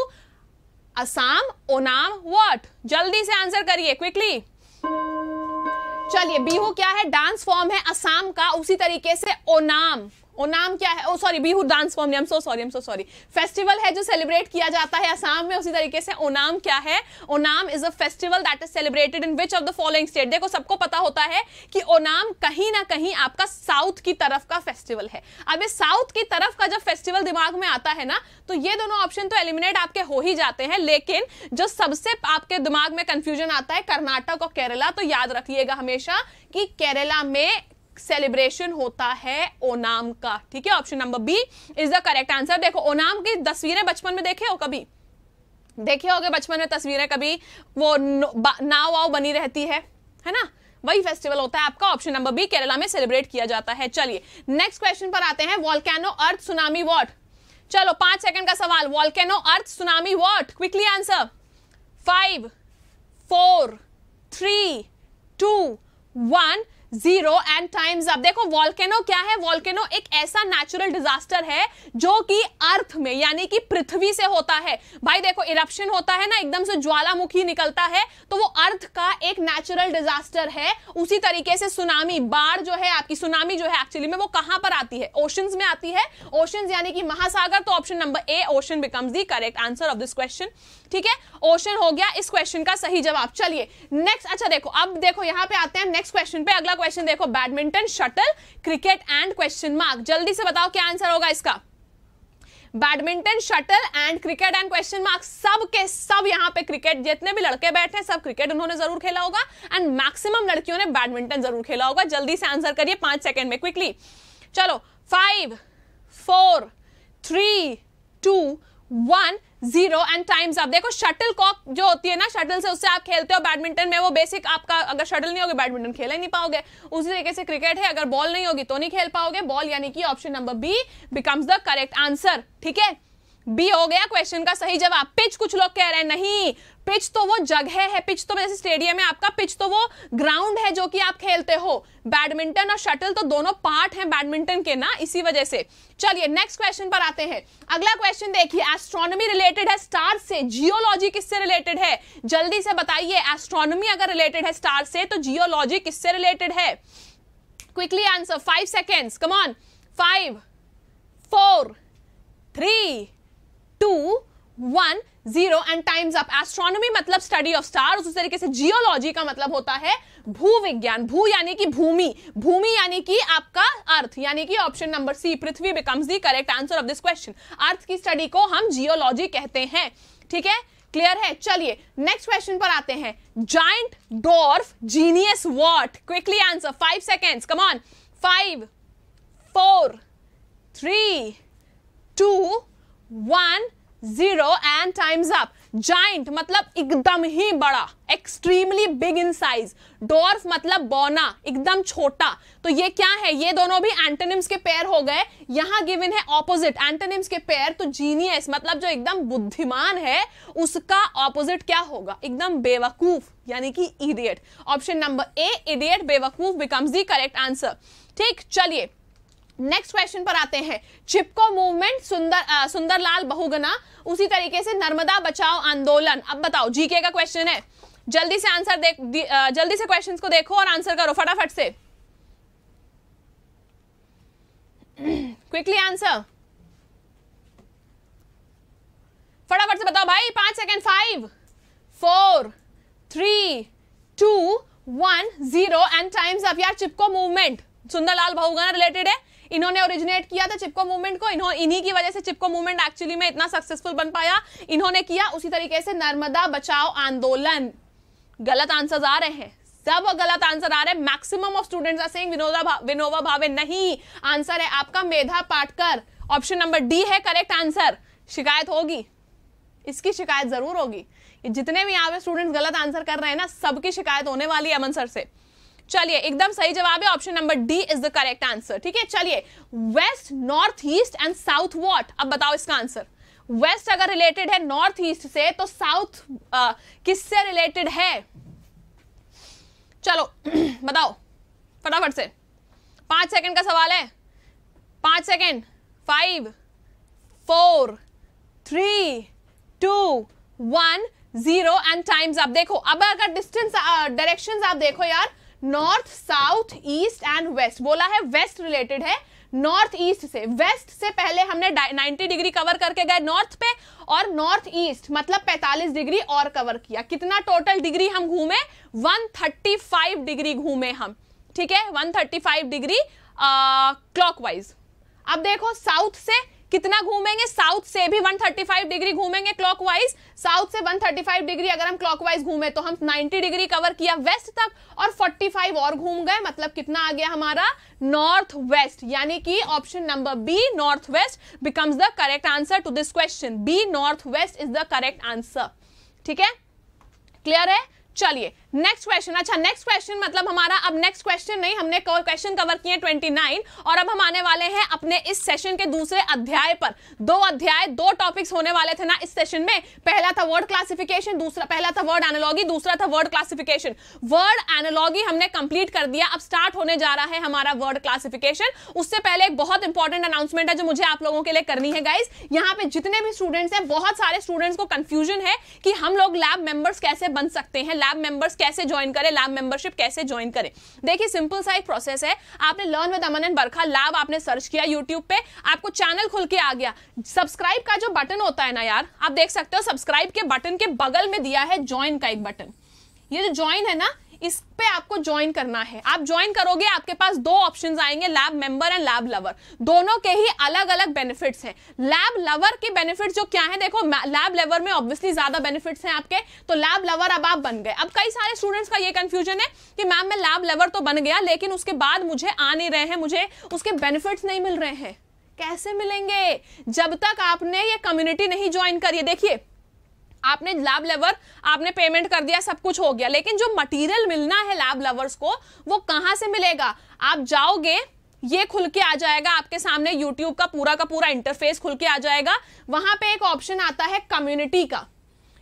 S1: असम ओनाम व्हाट जल्दी से आंसर करिए क्विकली चलिए बिहू क्या है डांस फॉर्म है असम का उसी तरीके से ओनाम और नाम क्या है oh sorry Bihu dance form name so sorry um so sorry festival है जो सेलिब्रेट किया जाता है असम में उसी तरीके से ओनाम क्या है Onam is a festival that is celebrated in which of the following state देखो सबको पता होता है कि ओनाम कहीं ना कहीं आपका साउथ की तरफ का फेस्टिवल है अब इस साउथ की तरफ का जब फेस्टिवल दिमाग में आता है ना तो ये दोनों ऑप्शन तो एलिमिनेट आपके हो ही जाते हैं लेकिन जो सबसे आपके दिमाग में कंफ्यूजन आता है कर्नाटक और केरला तो याद रखिएगा हमेशा कि केरला में सेलिब्रेशन होता है ओनाम का ठीक है option number B is the correct answer देखो ओनाम की तस्वीरें बचपन में देखे हो कभी देखे होगे बचपन में तस्वीरें कभी वो नाव वाव बनी रहती है है ना वही फेस्टिवल होता है आपका ऑप्शन नंबर बी केरला में सेलिब्रेट किया जाता है चलिए नेक्स्ट क्वेश्चन पर आते हैं वॉलकैनो अर्थ सुनामी वॉट चलो पांच सेकंड का सवाल volcano earth tsunami what quickly answer five four three two one zero and time's up देखो वॉल्केनो क्या है वॉल्केनो एक ऐसा नेचुरल डिजास्टर है जो कि अर्थ में यानी कि पृथ्वी से होता है भाई देखो इरप्शन होता है ना एकदम से ज्वालामुखी निकलता है तो वो अर्थ का एक नेचुरल डिजास्टर है उसी तरीके से सुनामी बाढ़ जो है आपकी सुनामी जो है एक्चुअली में वो कहां पर आती है ओशन में आती है ओशन यानी कि महासागर तो option number A ocean becomes the correct answer of this question ठीक है ओशन हो गया इस क्वेश्चन का सही जवाब चलिए नेक्स्ट अच्छा देखो अब देखो यहां पे आते हैं नेक्स्ट क्वेश्चन पे अगला क्वेश्चन देखो badminton shuttle cricket and question mark जल्दी से बताओ क्या आंसर होगा इसका badminton shuttle and cricket and question mark सब के सब यहाँ पे क्रिकेट जितने भी लड़के बैठे हैं सब क्रिकेट उन्होंने जरूर खेला होगा एंड मैक्सिमम लड़कियों ने बैडमिंटन जरूर खेला होगा जल्दी से आंसर करिए पांच सेकेंड में क्विकली चलो five four three two one zero and time's आप देखो शटल कॉक जो होती है ना शटल से उससे आप खेलते हो बैडमिंटन में वो बेसिक आपका अगर शटल नहीं होगी बैडमिंटन खेल ही नहीं पाओगे उसी तरीके से क्रिकेट है अगर बॉल नहीं होगी तो नहीं खेल पाओगे बॉल यानी कि option number B becomes the correct answer ठीक है बी हो गया क्वेश्चन का सही जवाब पिच कुछ लोग कह रहे हैं नहीं पिच तो वो जगह है पिच तो जैसे स्टेडियम है आपका पिच तो वो ग्राउंड है जो कि आप खेलते हो बैडमिंटन और शटल तो दोनों पार्ट हैं बैडमिंटन के ना इसी वजह से चलिए नेक्स्ट क्वेश्चन पर आते हैं अगला क्वेश्चन देखिए एस्ट्रोनॉमी रिलेटेड है स्टार से जियोलॉजी किससे रिलेटेड है जल्दी से बताइए एस्ट्रोनॉमी अगर रिलेटेड है स्टार से तो जियोलॉजी किससे रिलेटेड है quickly answer five seconds come on five four three two one zero and time's up astronomy मतलब स्टडी ऑफ स्टार उस तरीके से जियोलॉजी का मतलब होता है भू विज्ञान भू यानी कि भूमि भूमि यानी कि आपका अर्थ यानी कि ऑप्शन नंबर सी पृथ्वी becomes the correct answer of this question earth की स्टडी को हम जियोलॉजी कहते हैं ठीक है क्लियर है चलिए नेक्स्ट क्वेश्चन पर आते हैं giant dwarf genius what quickly answer five second come on five four three two one zero and time's up giant मतलब एकदम ही बड़ा extremely big in size dwarf मतलब बौना एकदम छोटा तो ये क्या है ये दोनों भी एंटेनिम्स के पेयर हो गए यहां गिवन है ऑपोजिट एंटेनिम्स के पेयर तो जीनियस मतलब जो एकदम बुद्धिमान है उसका ऑपोजिट क्या होगा एकदम बेवकूफ यानी कि idiot option number A idiot बेवकूफ बिकम्स दी करेक्ट आंसर ठीक चलिए नेक्स्ट क्वेश्चन पर आते हैं चिपको मूवमेंट सुंदर सुंदरलाल बहुगना उसी तरीके से नर्मदा बचाओ आंदोलन अब बताओ जीके का क्वेश्चन है जल्दी से आंसर देख जल्दी से क्वेश्चन को देखो और आंसर करो फटाफट से क्विकली आंसर फटाफट से बताओ भाई पांच second five four three two one zero and time's up यार चिपको मूवमेंट सुंदरलाल बहुगना रिलेटेड है इन्होंने ओरिजिनेट किया था चिपको मूवमेंट को इन्हीं की वजह से चिपको मूवमेंट एक्चुअली में इतना सक्सेसफुल बन पाया इन्होंने किया उसी तरीके से नर्मदा बचाओ आंदोलन गलत आंसर आ रहे हैं सब गलत आंसर आ रहे हैं maximum of students are saying Vinoda Vinova Bhave नहीं आंसर है आपका Medha Patkar option number D है करेक्ट आंसर शिकायत होगी इसकी शिकायत जरूर होगी जितने भी यहाँ पे स्टूडेंट्स गलत आंसर कर रहे हैं ना सबकी शिकायत होने वाली है अमन सर से चलिए एकदम सही जवाब है option number D is the correct answer ठीक है चलिए west north east and south what अब बताओ इसका आंसर वेस्ट अगर रिलेटेड है नॉर्थ ईस्ट से तो साउथ किससे रिलेटेड है चलो <clears throat> बताओ फटाफट से पांच सेकंड का सवाल है पांच second five four three two one zero and time's आप देखो अब अगर डिस्टेंस डायरेक्शंस आप देखो यार north south east and west बोला है वेस्ट रिलेटेड है नॉर्थ ईस्ट से वेस्ट से पहले हमने 90 डिग्री कवर करके गए नॉर्थ पे और नॉर्थ ईस्ट मतलब 45 डिग्री और कवर किया कितना टोटल डिग्री हम घूमे 135 डिग्री घूमे हम ठीक है 135 डिग्री क्लॉकवाइज अब देखो साउथ से कितना घूमेंगे साउथ से भी 135 डिग्री घूमेंगे क्लॉकवाइज साउथ से 135 डिग्री अगर हम क्लॉकवाइज घूमे तो हम 90 डिग्री कवर किया वेस्ट तक और 45 और घूम गए मतलब कितना आ गया हमारा नॉर्थ वेस्ट यानी कि option number B north west becomes the correct answer to this question B north west is the correct answer ठीक है क्लियर है चलिए नेक्स्ट क्वेश्चन अच्छा नेक्स्ट क्वेश्चन मतलब हमारा अब नेक्स्ट क्वेश्चन नहीं हमने क्वेश्चन कवर किए 29 और अब हम आने वाले हैं अपने इस सेशन के दूसरे अध्याय पर दो अध्याय दो टॉपिक्स होने वाले थे ना इस सेशन में पहला था वर्ड क्लासिफिकेशन दूसरा पहला था वर्ड एनोलॉगी दूसरा था वर्ड क्लासिफिकेशन वर्ड एनोलॉगी हमने कंप्लीट कर दिया अब स्टार्ट होने जा रहा है हमारा वर्ड क्लासिफिकेशन उससे पहले एक बहुत इंपॉर्टेंट अनाउंसमेंट है जो मुझे आप लोगों के लिए करनी है गाइज यहाँ पे जितने भी स्टूडेंट्स हैं बहुत सारे स्टूडेंट्स को कंफ्यूजन है कि हम लोग लैब मेंबर्स कैसे बन सकते हैं लैब मेंबर्स कैसे ज्वाइन करें लैब मेंबरशिप कैसे ज्वाइन करें देखिए सिंपल सा एक प्रोसेस है आपने learn with Aman and Barkha lab आपने सर्च किया यूट्यूब पे आपको चैनल खुल के आ गया सब्सक्राइब का जो बटन होता है ना यार आप देख सकते हो सब्सक्राइब के बटन के बगल में दिया है ज्वाइन का एक बटन ये जो ज्वाइन है ना इस पे आपको ज्वाइन करना है आप ज्वाइन करोगे आपके पास दो ऑप्शन आएंगे lab member and lab lover दोनों के ही अलग अलग बेनिफिट्स हैं लैब लवर के बेनिफिट जो क्या है देखो लैब लेवर में ऑब्वियसली ज्यादा बेनिफिट्स हैं आपके तो लैब लवर अब आप बन गए अब कई सारे स्टूडेंट्स का ये कंफ्यूजन है कि मैम मैं लैब लेवर तो बन गया लेकिन उसके बाद मुझे आ नहीं रहे हैं मुझे उसके बेनिफिट्स नहीं मिल रहे हैं कैसे मिलेंगे जब तक आपने ये कम्युनिटी नहीं ज्वाइन करी देखिए आपने लैब लेवर आपने पेमेंट कर दिया सब कुछ हो गया लेकिन जो मटेरियल मिलना है लैब लेवर्स को वो कहाँ से मिलेगा आप जाओगे ये खुल के आ जाएगा आपके सामने यूट्यूब का पूरा का पूरा इंटरफेस खुल के आ जाएगा वहां पे एक ऑप्शन आता है कम्युनिटी का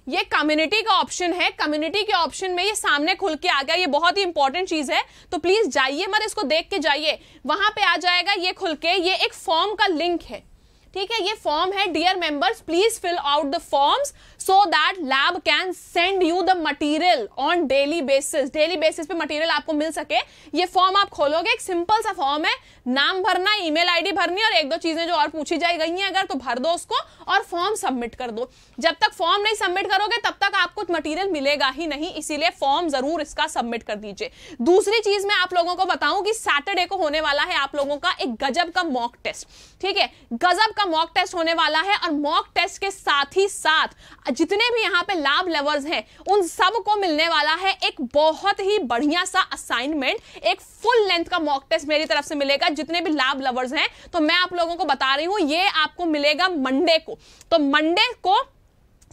S1: ये कम्युनिटी का ऑप्शन है कम्युनिटी के ऑप्शन में ये सामने खुल के आ गया ये बहुत ही इंपॉर्टेंट चीज है तो प्लीज जाइए मत इसको देख के जाइए वहां पे आ जाएगा ये खुल के ये एक फॉर्म का लिंक है ठीक है ये फॉर्म है dear members please fill out the forms so that lab can send you the material on daily basis daily basis पे मटेरियल आपको मिल सके ये फॉर्म आप खोलोगे एक सिंपल सा फॉर्म है नाम भरना ईमेल आईडी भरनी और एक दो चीजें जो और पूछी जाई गई हैं अगर तो भर दो उसको और फॉर्म सबमिट कर दो जब तक फॉर्म नहीं सबमिट करोगे तब तक आपको मटीरियल मिलेगा ही नहीं इसीलिए फॉर्म जरूर इसका सबमिट कर दीजिए दूसरी चीज मैं आप लोगों को बताऊं कि सैटरडे को होने वाला है आप लोगों का एक गजब का मॉक टेस्ट ठीक है गजब आपका मॉक टेस्ट होने वाला है और मॉक टेस्ट के साथ ही साथ जितने भी यहाँ पे लाभ लेवर्स हैं उन सब को मिलने वाला है एक बहुत ही बढ़िया सा असाइनमेंट एक फुल लेंथ का मॉक टेस्ट मेरी तरफ से मिलेगा जितने भी लाभ लवर्स हैं तो मैं आप लोगों को बता रही हूँ ये आपको मिलेगा मंडे को तो मंडे को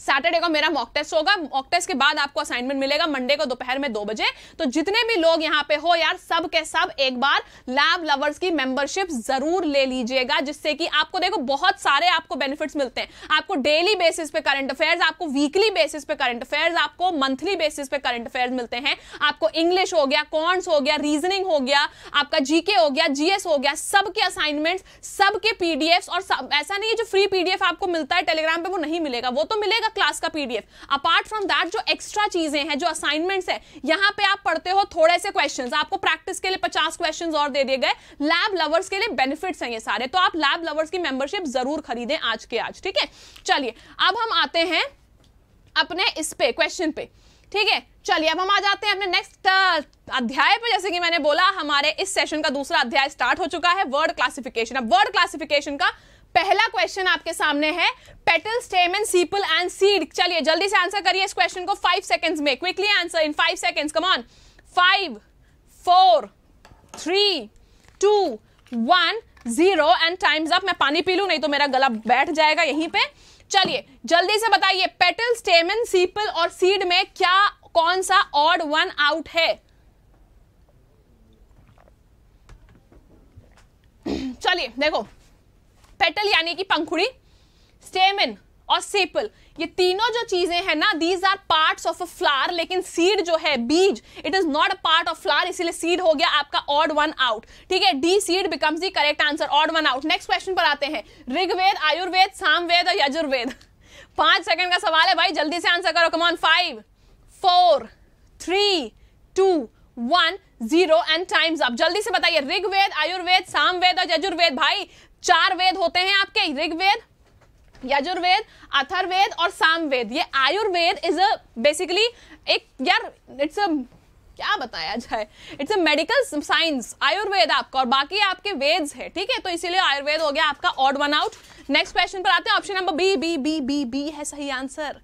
S1: सैटरडे को मेरा मॉक टेस्ट होगा मॉक टेस्ट के बाद आपको असाइनमेंट मिलेगा मंडे को दोपहर में दो बजे तो जितने भी लोग यहाँ पे हो यार सब के सब एक बार लैब लवर्स की मेंबरशिप जरूर ले लीजिएगा जिससे कि आपको देखो बहुत सारे आपको बेनिफिट्स मिलते हैं आपको डेली बेसिस पे करंट अफेयर्स आपको वीकली बेसिस पे करंट अफेयर्स आपको मंथली बेसिस पे करंट अफेयर्स मिलते हैं आपको इंग्लिश हो गया कॉन्स हो गया रीजनिंग हो गया आपका जीके हो गया जीएस हो गया सबके असाइनमेंट सबके पीडीएफ और ऐसा नहीं है जो फ्री पीडीएफ आपको मिलता है टेलीग्राम पे वो नहीं मिलेगा वो तो मिलेगा मिलेगा क्लास का पीडीएफ अपार्ट फ्रॉम दैट जो एक्स्ट्रा चीजें हैं जो असाइनमेंट्स है यहां पे आप पढ़ते हो थोड़े से क्वेश्चंस आपको प्रैक्टिस के लिए 50 क्वेश्चंस और दे दिए गए लैब लवर्स के लिए बेनिफिट्स हैं ये सारे तो आप लैब लवर्स की मेंबरशिप जरूर खरीदें आज के आज ठीक है चलिए अब हम आते हैं अपने इस पे क्वेश्चन पे ठीक है चलिए अब हम आ जाते हैं अपने नेक्स्ट uh, अध्याय पे जैसे कि मैंने बोला हमारे इस सेशन का दूसरा अध्याय स्टार्ट हो चुका है वर्ड क्लासिफिकेशन अब वर्ड क्लासिफिकेशन का पहला क्वेश्चन आपके सामने है petal stem and sepal and seed चलिए जल्दी से आंसर करिए इस क्वेश्चन को फाइव सेकेंड्स में quickly answer in five seconds come on five four three two one zero and time's up मैं पानी पी लू नहीं तो मेरा गला बैठ जाएगा यहीं पे चलिए जल्दी से बताइए पेटल स्टेमन सीपल और सीड में क्या कौन सा ऑड वन आउट है <clears throat> चलिए देखो पेटल यानी कि पंखुड़ी स्टेमिन और सेपल ये तीनों जो चीजें हैं ना these are part of a flower लेकिन सीड जो है बीज it is not a part of flower इसीलिए सीड हो गया आपका ऑड वन आउट ठीक है D seed becomes the correct answer odd one out next question पर आते हैं ऋग्वेद आयुर्वेद सामवेद और यजुर्वेद पांच सेकंड का सवाल है भाई जल्दी से आंसर करो come on five four three two one zero and time's up जल्दी से बताइए ऋग्वेद आयुर्वेद सामवेद और यजुर्वेद भाई चार वेद होते हैं आपके ऋग्वेद यजुर्वेद अथर्वेद और सामवेद ये आयुर्वेद इज अ बेसिकली एक यार इट्स अ क्या बताया जाए it's a medical science Ayurveda आपका और बाकी आपके वेद्स है ठीक है तो इसीलिए आयुर्वेद हो गया आपका odd one out next question पर आते हैं option number B B B B B है सही आंसर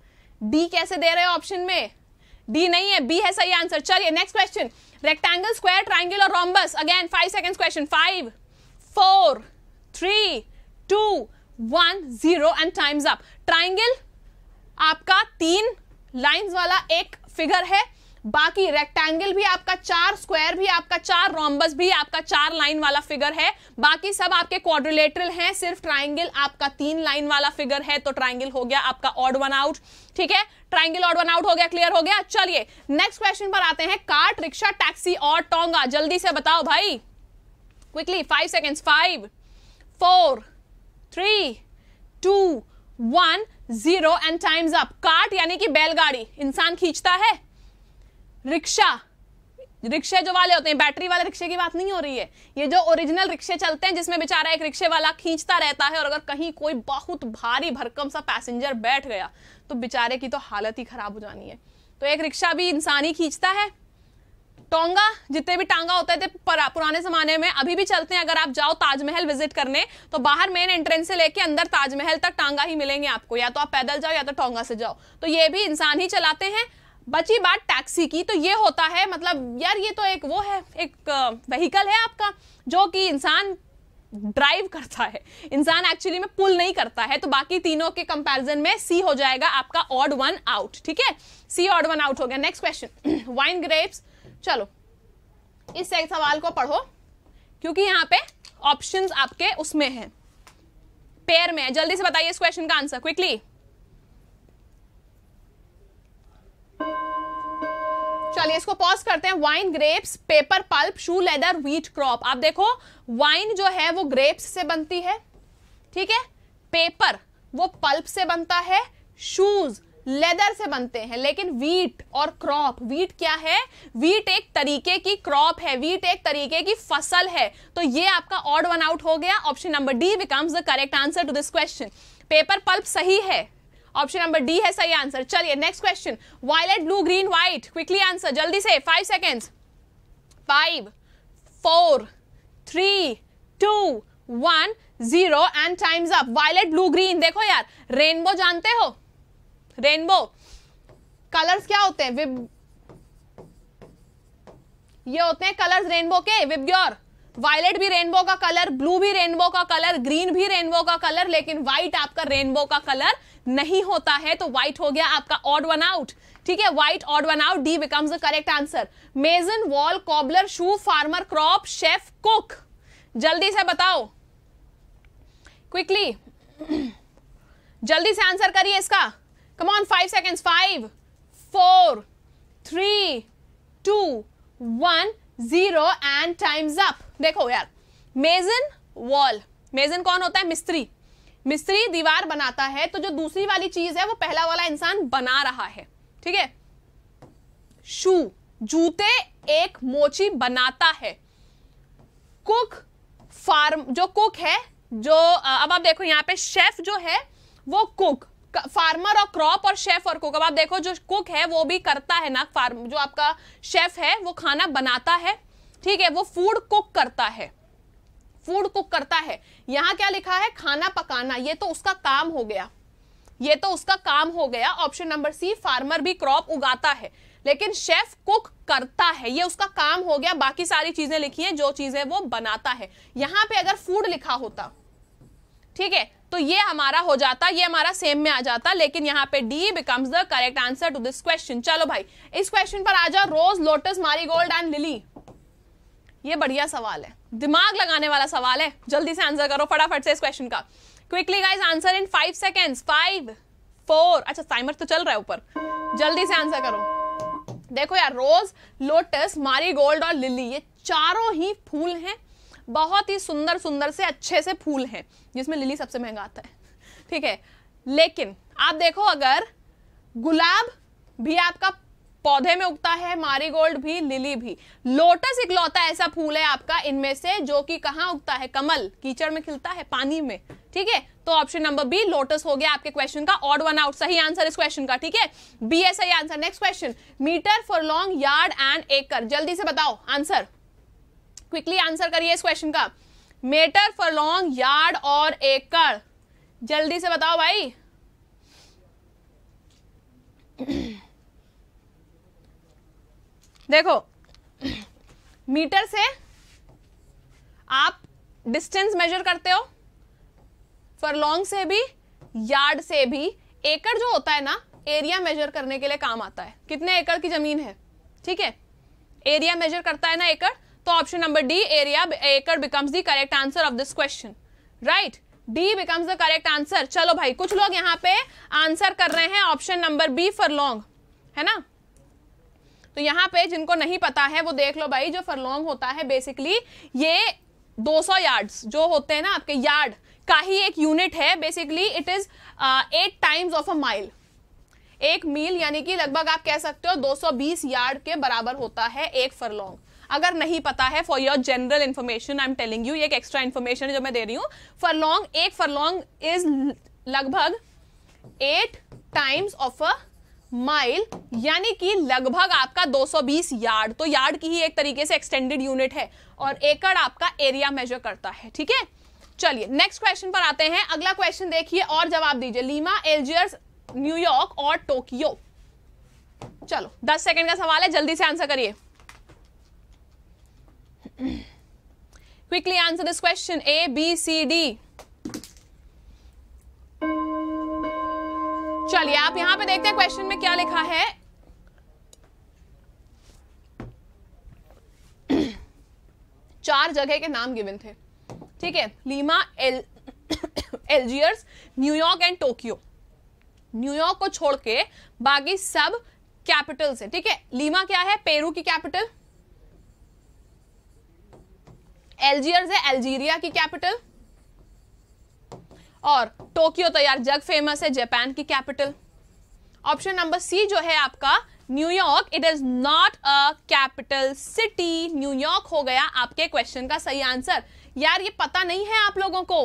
S1: डी कैसे दे रहे हो ऑप्शन में डी नहीं है बी है सही आंसर चलिए next question rectangle square triangle और rhombus again five second question five four three two one zero and time's up triangle आपका तीन लाइंस वाला एक फिगर है बाकी रेक्टेंगल भी आपका चार स्क्वायर भी आपका चार रोम्बस भी आपका चार लाइन वाला फिगर है बाकी सब आपके क्वाड्रिलेटरल हैं सिर्फ ट्राइंगल आपका तीन लाइन वाला फिगर है तो ट्राइंगल हो गया आपका ऑड वन आउट ठीक है ट्राइंगल ऑड वन आउट हो गया क्लियर हो गया चलिए नेक्स्ट क्वेश्चन पर आते हैं कार्ट रिक्शा टैक्सी और टोंगा जल्दी से बताओ भाई quickly five seconds five four three two one zero and time's up cart यानी कि बैलगाड़ी इंसान खींचता है रिक्शा रिक्शे जो वाले होते हैं बैटरी वाले रिक्शे की बात नहीं हो रही है ये जो ओरिजिनल रिक्शे चलते हैं जिसमें बेचारा एक रिक्शे वाला खींचता रहता है और अगर कहीं कोई बहुत भारी भरकम सा पैसेंजर बैठ गया तो बेचारे की तो हालत ही खराब हो जानी है तो एक रिक्शा भी इंसान ही खींचता है टोंगा जितने भी टांगा होते थे पुराने जमाने में अभी भी चलते हैं अगर आप जाओ ताजमहल विजिट करने तो बाहर मेन एंट्रेंस से लेके अंदर ताजमहल तक टांगा ही मिलेंगे आपको या तो आप पैदल जाओ या तो टोंगा से जाओ तो ये भी इंसान ही चलाते हैं बची बात टैक्सी की तो ये होता है मतलब यार ये तो एक वो है एक व्हीकल है आपका जो कि इंसान ड्राइव करता है इंसान एक्चुअली में पुल नहीं करता है तो बाकी तीनों के कंपैरिजन में सी हो जाएगा आपका ऑड वन आउट ठीक है सी ऑड वन आउट हो गया नेक्स्ट क्वेश्चन वाइन ग्रेप्स चलो इस सवाल को पढ़ो क्योंकि यहाँ पे ऑप्शन आपके उसमें हैं पेयर में जल्दी से बताइए इस क्वेश्चन का आंसर क्विकली चलिए इसको पॉज करते हैं wine grapes paper pulp shoe leather wheat crop आप देखो वाइन जो है वो ग्रेप्स से बनती है ठीक है पेपर वो पल्प से बनता है शूज लेदर से बनते हैं लेकिन वीट और क्रॉप वीट क्या है वीट एक तरीके की क्रॉप है वीट एक तरीके की फसल है तो ये आपका ऑड वन आउट हो गया option number D becomes the correct answer to this question paper pulp सही है ऑप्शन नंबर डी है सही आंसर चलिए next question violet blue green white quickly answer जल्दी से five second five four three two one zero and time's up violet blue green देखो यार rainbow जानते हो रेनबो कलर्स क्या होते हैं विब ये होते हैं कलर्स रेनबो के विबग्योर वायलेट भी रेनबो का कलर ब्लू भी रेनबो का कलर ग्रीन भी रेनबो का कलर लेकिन व्हाइट आपका रेनबो का कलर नहीं होता है तो व्हाइट हो गया आपका ऑड वन आउट ठीक है white odd one out D becomes the correct answer mason wall cobbler shoe farmer crop chef cook जल्दी से बताओ क्विकली <clears throat> जल्दी से आंसर करिए इसका Come on, five seconds. Five, four, three, two, one, zero, and time's up. देखो यार मेजन wall मेजन कौन होता है मिस्त्री मिस्त्री दीवार बनाता है तो जो दूसरी वाली चीज है वो पहला वाला इंसान बना रहा है ठीक है शू जूते एक मोची बनाता है कुक फार्म जो कुक है जो अब आप देखो यहाँ पे शेफ जो है वो कुक फार्मर और क्रॉप और शेफ और कुक अब आप देखो जो कुक है वो भी करता है ना फार्म जो आपका शेफ है वो खाना बनाता है ठीक है वो फूड कुक करता है फूड कुक करता है यहाँ क्या लिखा है खाना पकाना ये तो उसका काम हो गया ये तो उसका काम हो गया ऑप्शन नंबर सी फार्मर भी क्रॉप उगाता है लेकिन शेफ कुक करता है ये उसका काम हो गया बाकी सारी चीजें लिखी हैं जो चीजें वो बनाता है यहां पे अगर फूड लिखा होता ठीक है तो ये हमारा हो जाता ये हमारा सेम में आ जाता लेकिन यहाँ पे D becomes the correct answer to this question चलो भाई इस क्वेश्चन पर आ जाओ rose lotus marigold and lily ये बढ़िया सवाल है दिमाग लगाने वाला सवाल है जल्दी से आंसर करो फटाफट से इस क्वेश्चन का quickly guys answer in five second five four अच्छा टाइमर तो चल रहा है ऊपर जल्दी से आंसर करो देखो यार रोज लोटस मारी गोल्ड और लिली ये चारों ही फूल हैं बहुत ही सुंदर सुंदर से अच्छे से फूल हैं जिसमें लिली सबसे महंगा आता है ठीक है लेकिन आप देखो अगर गुलाब भी आपका पौधे में उगता है मारीगोल्ड भी लिली भी लोटस इकलौता ऐसा फूल है आपका इनमें से जो कि कहाँ उगता है कमल कीचड़ में खिलता है पानी में ठीक है तो ऑप्शन नंबर बी लोटस हो गया आपके क्वेश्चन का ऑड वन आउट सही आंसर इस क्वेश्चन का ठीक है बी ए सही answer next question metre furlong yard and acre जल्दी से बताओ आंसर क्विकली आंसर करिए इस क्वेश्चन का मीटर फॉर लॉन्ग यार्ड और एकड़ जल्दी से बताओ भाई <clears throat> देखो मीटर से आप डिस्टेंस मेजर करते हो फॉर लॉन्ग से भी यार्ड से भी एकड़ जो होता है ना एरिया मेजर करने के लिए काम आता है कितने एकड़ की जमीन है ठीक है एरिया मेजर करता है ना एकड़ तो ऑप्शन नंबर डी एरिया एकड़ becomes the correct answer of this question right D becomes the correct answer चलो भाई कुछ लोग यहाँ पे आंसर कर रहे हैं option number B furlong है ना तो यहाँ पे जिनको नहीं पता है वो देख लो भाई जो फरलोंग होता है बेसिकली ये 200 यार्ड्स जो होते हैं ना आपके यार्ड का ही एक यूनिट है basically it is eight times of a mile एक मील यानी कि लगभग आप कह सकते हो 220 यार्ड के बराबर होता है एक फरलोंग अगर नहीं पता है for your general information I am telling you एक एक्स्ट्रा इन्फॉर्मेशन है जो मैं दे रही हूँ फरलोंग एक फरलोंग इज लगभग eight times of a mile यानी कि लगभग आपका 220 यार्ड तो यार्ड की ही एक तरीके से एक्सटेंडेड यूनिट है और एकड़ आपका एरिया मेजर करता है ठीक है चलिए नेक्स्ट क्वेश्चन पर आते हैं अगला क्वेश्चन देखिए और जवाब दीजिए लीमा एल्जियर्स न्यूयॉर्क और टोक्यो चलो दस सेकंड का सवाल है जल्दी से आंसर करिए Quickly answer this question A, B, C, D. चलिए आप यहां पे देखते हैं क्वेश्चन में क्या लिखा है <clears throat> चार जगह के नाम गिवन थे ठीक है Lima Al <coughs> Algiers New York and Tokyo New York को छोड़ के बाकी सब कैपिटल्स है ठीक है लीमा क्या है पेरू की कैपिटल एल्जियर्स है एल्जीरिया की कैपिटल और टोक्यो तो यार जग फेमस है जापान की कैपिटल ऑप्शन नंबर सी जो है आपका New York it is not a capital city New York हो गया आपके क्वेश्चन का सही आंसर यार ये पता नहीं है आप लोगों को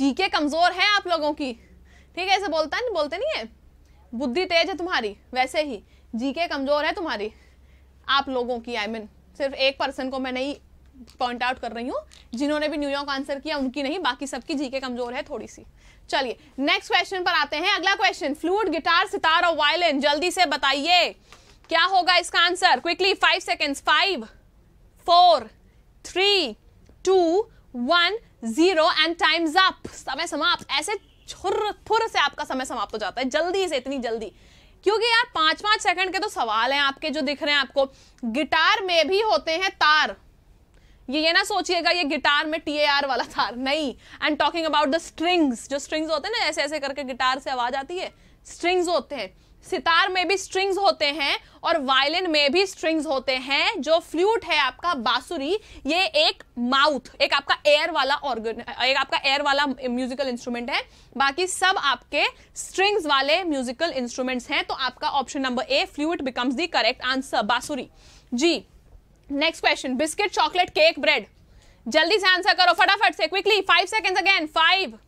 S1: जीके कमजोर है आप लोगों की ठीक है ऐसे बोलता नहीं बोलते नहीं है बुद्धि तेज है तुम्हारी वैसे ही जीके कमजोर है तुम्हारी आप लोगों की आई I मीन mean, सिर्फ एक पर्सन को मैं नहीं पॉइंट आउट कर रही हूँ जिन्होंने भी न्यूयॉर्क आंसर किया उनकी नहीं बाकी सबकी जीके कमजोर है थोड़ी सी चलिए नेक्स्ट क्वेश्चन पर आते हैं अगला क्वेश्चन फ्लूट गिटार सितार और वायलिन जल्दी से बताइए क्या होगा इसका answer quickly five seconds five four three two one zero and time's up समय समाप्त ऐसे छुर फुर से आपका समय समाप्त हो जाता है जल्दी से इतनी जल्दी क्योंकि यार पांच पांच सेकंड के तो सवाल हैं आपके जो दिख रहे हैं आपको गिटार में भी होते हैं तार ये ये ना सोचिएगा ये गिटार में टी ए आर वाला तार नहीं and talking about the strings जो स्ट्रिंग्स होते हैं ना ऐसे ऐसे करके गिटार से आवाज आती है स्ट्रिंग्स होते हैं सितार में भी स्ट्रिंग्स होते हैं और वायलिन में भी स्ट्रिंग्स होते हैं जो फ्लूट है आपका बांसुरी ये एक माउथ एक आपका एयर वाला ऑर्गन एक आपका एयर वाला म्यूजिकल इंस्ट्रूमेंट है बाकी सब आपके स्ट्रिंग्स वाले म्यूजिकल इंस्ट्रूमेंट्स हैं तो आपका option number A flute becomes the correct answer बांसुरी जी next question biscuit chocolate cake bread जल्दी से आंसर करो फटाफट से quickly five second again five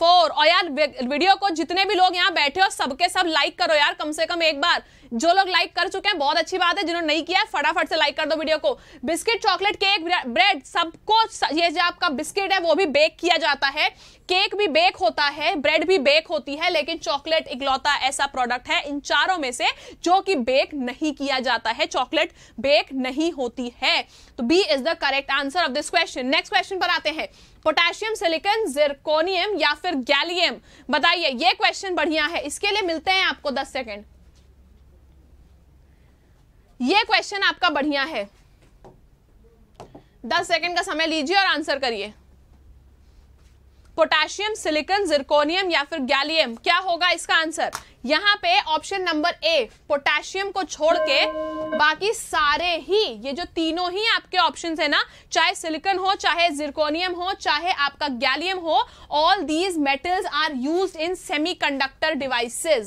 S1: four और यार वीडियो को जितने भी लोग यहाँ बैठे हो सबके सब लाइक करो यार कम से कम एक बार जो लोग लाइक कर चुके हैं बहुत अच्छी बात है जिन्होंने नहीं किया फटाफट से लाइक कर दो वीडियो को बिस्किट चॉकलेट केक ब्रेड सबको ये जो आपका बिस्किट है वो भी बेक किया जाता है केक भी बेक होता है ब्रेड भी बेक होती है लेकिन चॉकलेट इकलौता ऐसा प्रोडक्ट है इन चारों में से जो कि बेक नहीं किया जाता है चॉकलेट बेक नहीं होती है तो B is the correct answer of this question next question पर आते हैं पोटेशियम सिलिकन जिरकोनियम या फिर गैलियम बताइए ये क्वेश्चन बढ़िया है इसके लिए मिलते हैं आपको दस सेकेंड ये क्वेश्चन आपका बढ़िया है दस सेकेंड का समय लीजिए और आंसर करिए पोटेशियम सिलिकॉन जिरकोनियम या फिर गैलियम क्या होगा इसका आंसर यहाँ पे ऑप्शन नंबर ए पोटेशियम को छोड़ के बाकी सारे ही ये जो तीनों ही आपके ऑप्शन है ना चाहे सिलिकॉन हो चाहे जिरकोनियम हो चाहे आपका गैलियम हो all these metals are use in semiconductor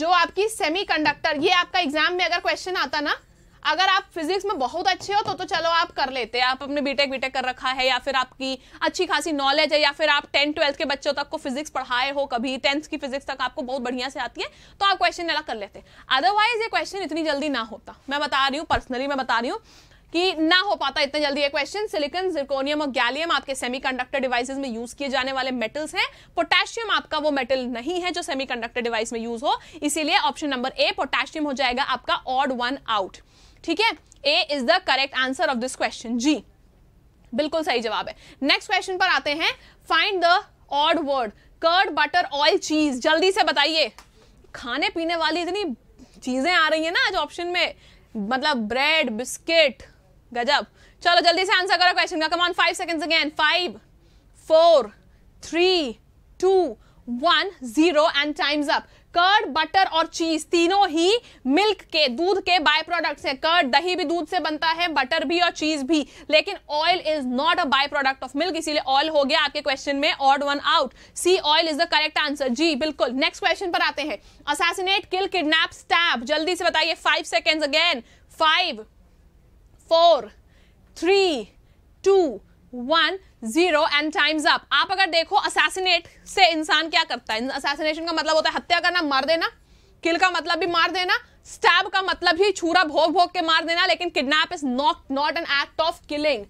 S1: जो आपकी सेमी ये आपका एग्जाम में अगर क्वेश्चन आता ना अगर आप फिजिक्स में बहुत अच्छे हो तो तो चलो आप कर लेते हैं आप अपने बीटेक बीटेक कर रखा है या फिर आपकी अच्छी खासी नॉलेज है या फिर आप टेंथ ट्वेल्थ के बच्चों तक को फिजिक्स पढ़ाए हो कभी टेंथ की फिजिक्स तक आपको बहुत बढ़िया से आती है तो आप क्वेश्चन अलग कर लेते अदरवाइज ये क्वेश्चन इतनी जल्दी ना होता मैं बता रही हूँ पर्सनली मैं बता रही हूँ कि ना हो पाता इतना जल्दी ये क्वेश्चन सिलिकॉन जिरकोनियम और गैलियम आपके सेमीकंडक्टर डिवाइसेस में यूज किए जाने वाले मेटल्स हैं पोटेशियम आपका वो मेटल नहीं है जो सेमीकंडक्टर डिवाइस में यूज हो इसीलिए ऑप्शन नंबर ए पोटेशियम हो जाएगा आपका ऑड वन आउट ठीक है A is the correct answer of this question जी बिल्कुल सही जवाब है नेक्स्ट क्वेश्चन पर आते हैं find the odd word curd butter oil cheese जल्दी से बताइए खाने पीने वाली इतनी चीजें आ रही है ना आज ऑप्शन में मतलब ब्रेड बिस्किट गजब चलो जल्दी से आंसर करो क्वेश्चन का come on five second again five four three two one zero and time's up curd butter और चीज तीनों ही मिल्क के दूध के बाय प्रोडक्ट्स हैं कर्ड दही भी दूध से बनता है बटर भी और चीज भी लेकिन oil is not a by product of milk इसीलिए ऑयल हो गया आपके क्वेश्चन में odd one out C oil is the correct answer जी बिल्कुल नेक्स्ट क्वेश्चन पर आते हैं असासिनेट किल किडनैप स्टैप जल्दी से बताइए five second again five four three two one zero and time's up आप अगर देखो असैसिनेट से इंसान क्या करता है असैसिनेशन का मतलब होता है हत्या करना मार देना किल का मतलब भी मार देना स्टैब का मतलब ही छूरा भोग भोग के मार देना लेकिन kidnap is not not an act of killing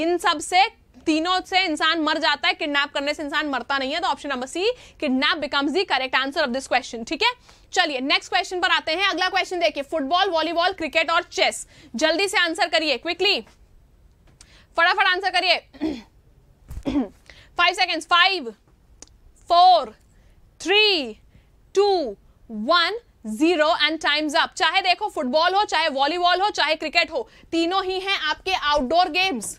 S1: इन सब से तीनों से इंसान मर जाता है किडनैप करने से इंसान मरता नहीं है तो option number C kidnap becomes the correct answer of this question ठीक है चलिए नेक्स्ट क्वेश्चन पर आते हैं अगला क्वेश्चन देखिए फुटबॉल वॉलीबॉल क्रिकेट और चेस जल्दी से आंसर करिए क्विकली फटाफट आंसर करिए five seconds five four three two one zero and time's up चाहे देखो फुटबॉल हो चाहे वॉलीबॉल हो चाहे क्रिकेट हो तीनों ही हैं आपके आउटडोर गेम्स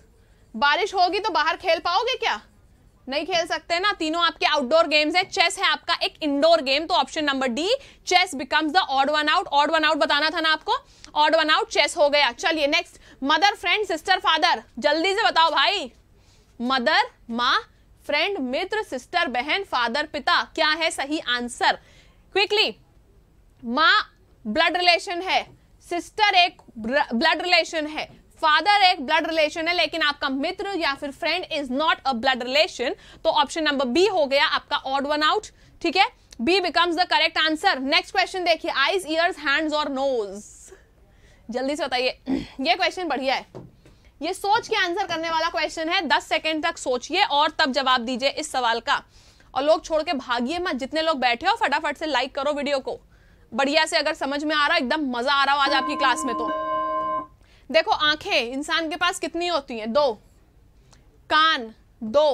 S1: बारिश होगी तो बाहर खेल पाओगे क्या नहीं खेल सकते ना तीनों आपके आउटडोर गेम्स है चेस है आपका एक इंडोर गेम तो option number D chess becomes the odd one out odd one out बताना था ना आपको ऑड वन आउट चेस हो गया चलिए next mother friend sister father जल्दी से बताओ भाई मदर माँ फ्रेंड मित्र सिस्टर बहन फादर पिता क्या है सही आंसर क्विकली माँ ब्लड रिलेशन है सिस्टर एक ब्लड रिलेशन है फादर एक ब्लड रिलेशन है लेकिन आपका मित्र या फिर friend is not a blood relation तो ऑप्शन नंबर बी हो गया आपका ऑड वन आउट ठीक है B becomes the correct answer next question देखिए आईज ईयर्स हैंड्स और नोज जल्दी से बताइए <clears throat> ये क्वेश्चन बढ़िया है ये सोच के आंसर करने वाला क्वेश्चन है दस सेकेंड तक सोचिए और तब जवाब दीजिए इस सवाल का और लोग छोड़ के भागिए मत जितने लोग बैठे हो फटाफट से लाइक करो वीडियो को बढ़िया से अगर समझ में आ रहा एकदम मजा आ रहा हो आज आपकी क्लास में तो देखो आंखें इंसान के पास कितनी होती हैं दो कान दो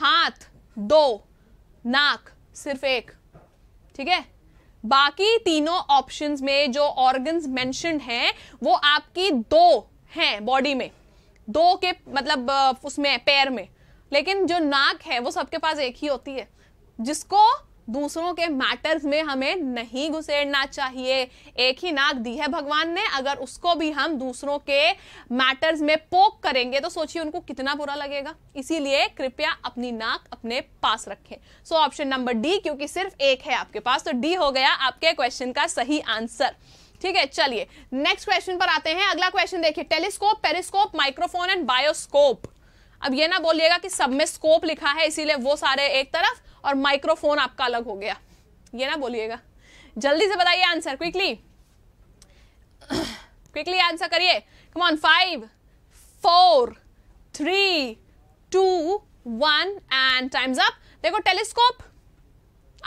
S1: हाथ दो नाक सिर्फ एक ठीक है बाकी तीनों ऑप्शंस में जो ऑर्गन्स मेंशन हैं वो आपकी दो हैं बॉडी में दो के मतलब उसमें पैर में लेकिन जो नाक है वो सबके पास एक ही होती है जिसको दूसरों के मैटर्स में हमें नहीं घुसेड़ना चाहिए एक ही नाक दी है भगवान ने अगर उसको भी हम दूसरों के मैटर्स में पोक करेंगे तो सोचिए उनको कितना बुरा लगेगा इसीलिए कृपया अपनी नाक अपने पास रखें सो ऑप्शन नंबर डी क्योंकि सिर्फ एक है आपके पास तो डी हो गया आपके क्वेश्चन का सही आंसर ठीक है चलिए नेक्स्ट क्वेश्चन पर आते हैं अगला क्वेश्चन देखिए telescope periscope microphone and bioscope अब ये ना बोलिएगा कि सब में स्कोप लिखा है इसीलिए वो सारे एक तरफ और माइक्रोफोन आपका अलग हो गया ये ना बोलिएगा जल्दी से बताइए आंसर क्विकली क्विकली आंसर करिए come on five four three two one and time's up देखो टेलीस्कोप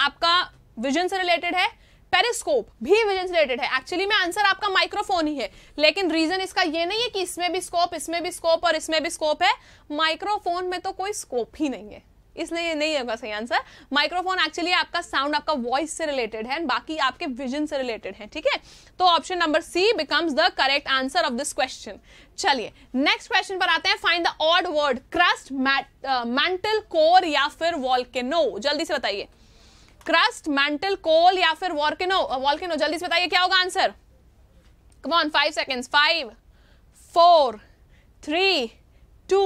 S1: आपका विजन से रिलेटेड है पेरिस्कोप भी विजन से रिलेटेड है एक्चुअली में आंसर आपका माइक्रोफोन ही है लेकिन रीजन इसका ये नहीं है कि इसमें भी स्कोप इसमें भी स्कोप और इसमें भी स्कोप है माइक्रोफोन में तो कोई स्कोप ही नहीं है इसलिए ये नहीं होगा सही आंसर माइक्रोफोन एक्चुअली आपका साउंड आपका वॉइस से रिलेटेड है बाकी आपके विजन से रिलेटेड है ठीक है तो option number C becomes the correct answer of this question चलिए नेक्स्ट क्वेश्चन पर आते हैं find the odd word crust mantle core या फिर वॉल्केनो जल्दी से बताइए क्रस्ट मेंटल कोल या फिर वॉल्केनो वॉल्केनो जल्दी से बताइए क्या होगा answer come on five second five four three two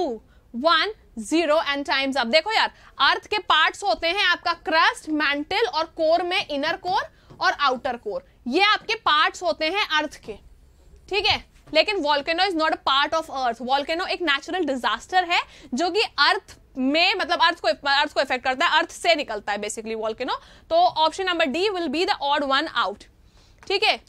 S1: one zero and time's अब देखो यार अर्थ के पार्ट्स होते हैं आपका क्रस्ट मेंटल और कोर में इनर कोर और आउटर कोर ये आपके पार्ट्स होते हैं अर्थ के ठीक है लेकिन volcano is not a part of earth volcano एक नेचुरल डिजास्टर है जो कि अर्थ में मतलब अर्थ को अर्थ को इफेक्ट करता है अर्थ से निकलता है बेसिकली वॉल्केनो तो option number D will be the odd one out ठीक है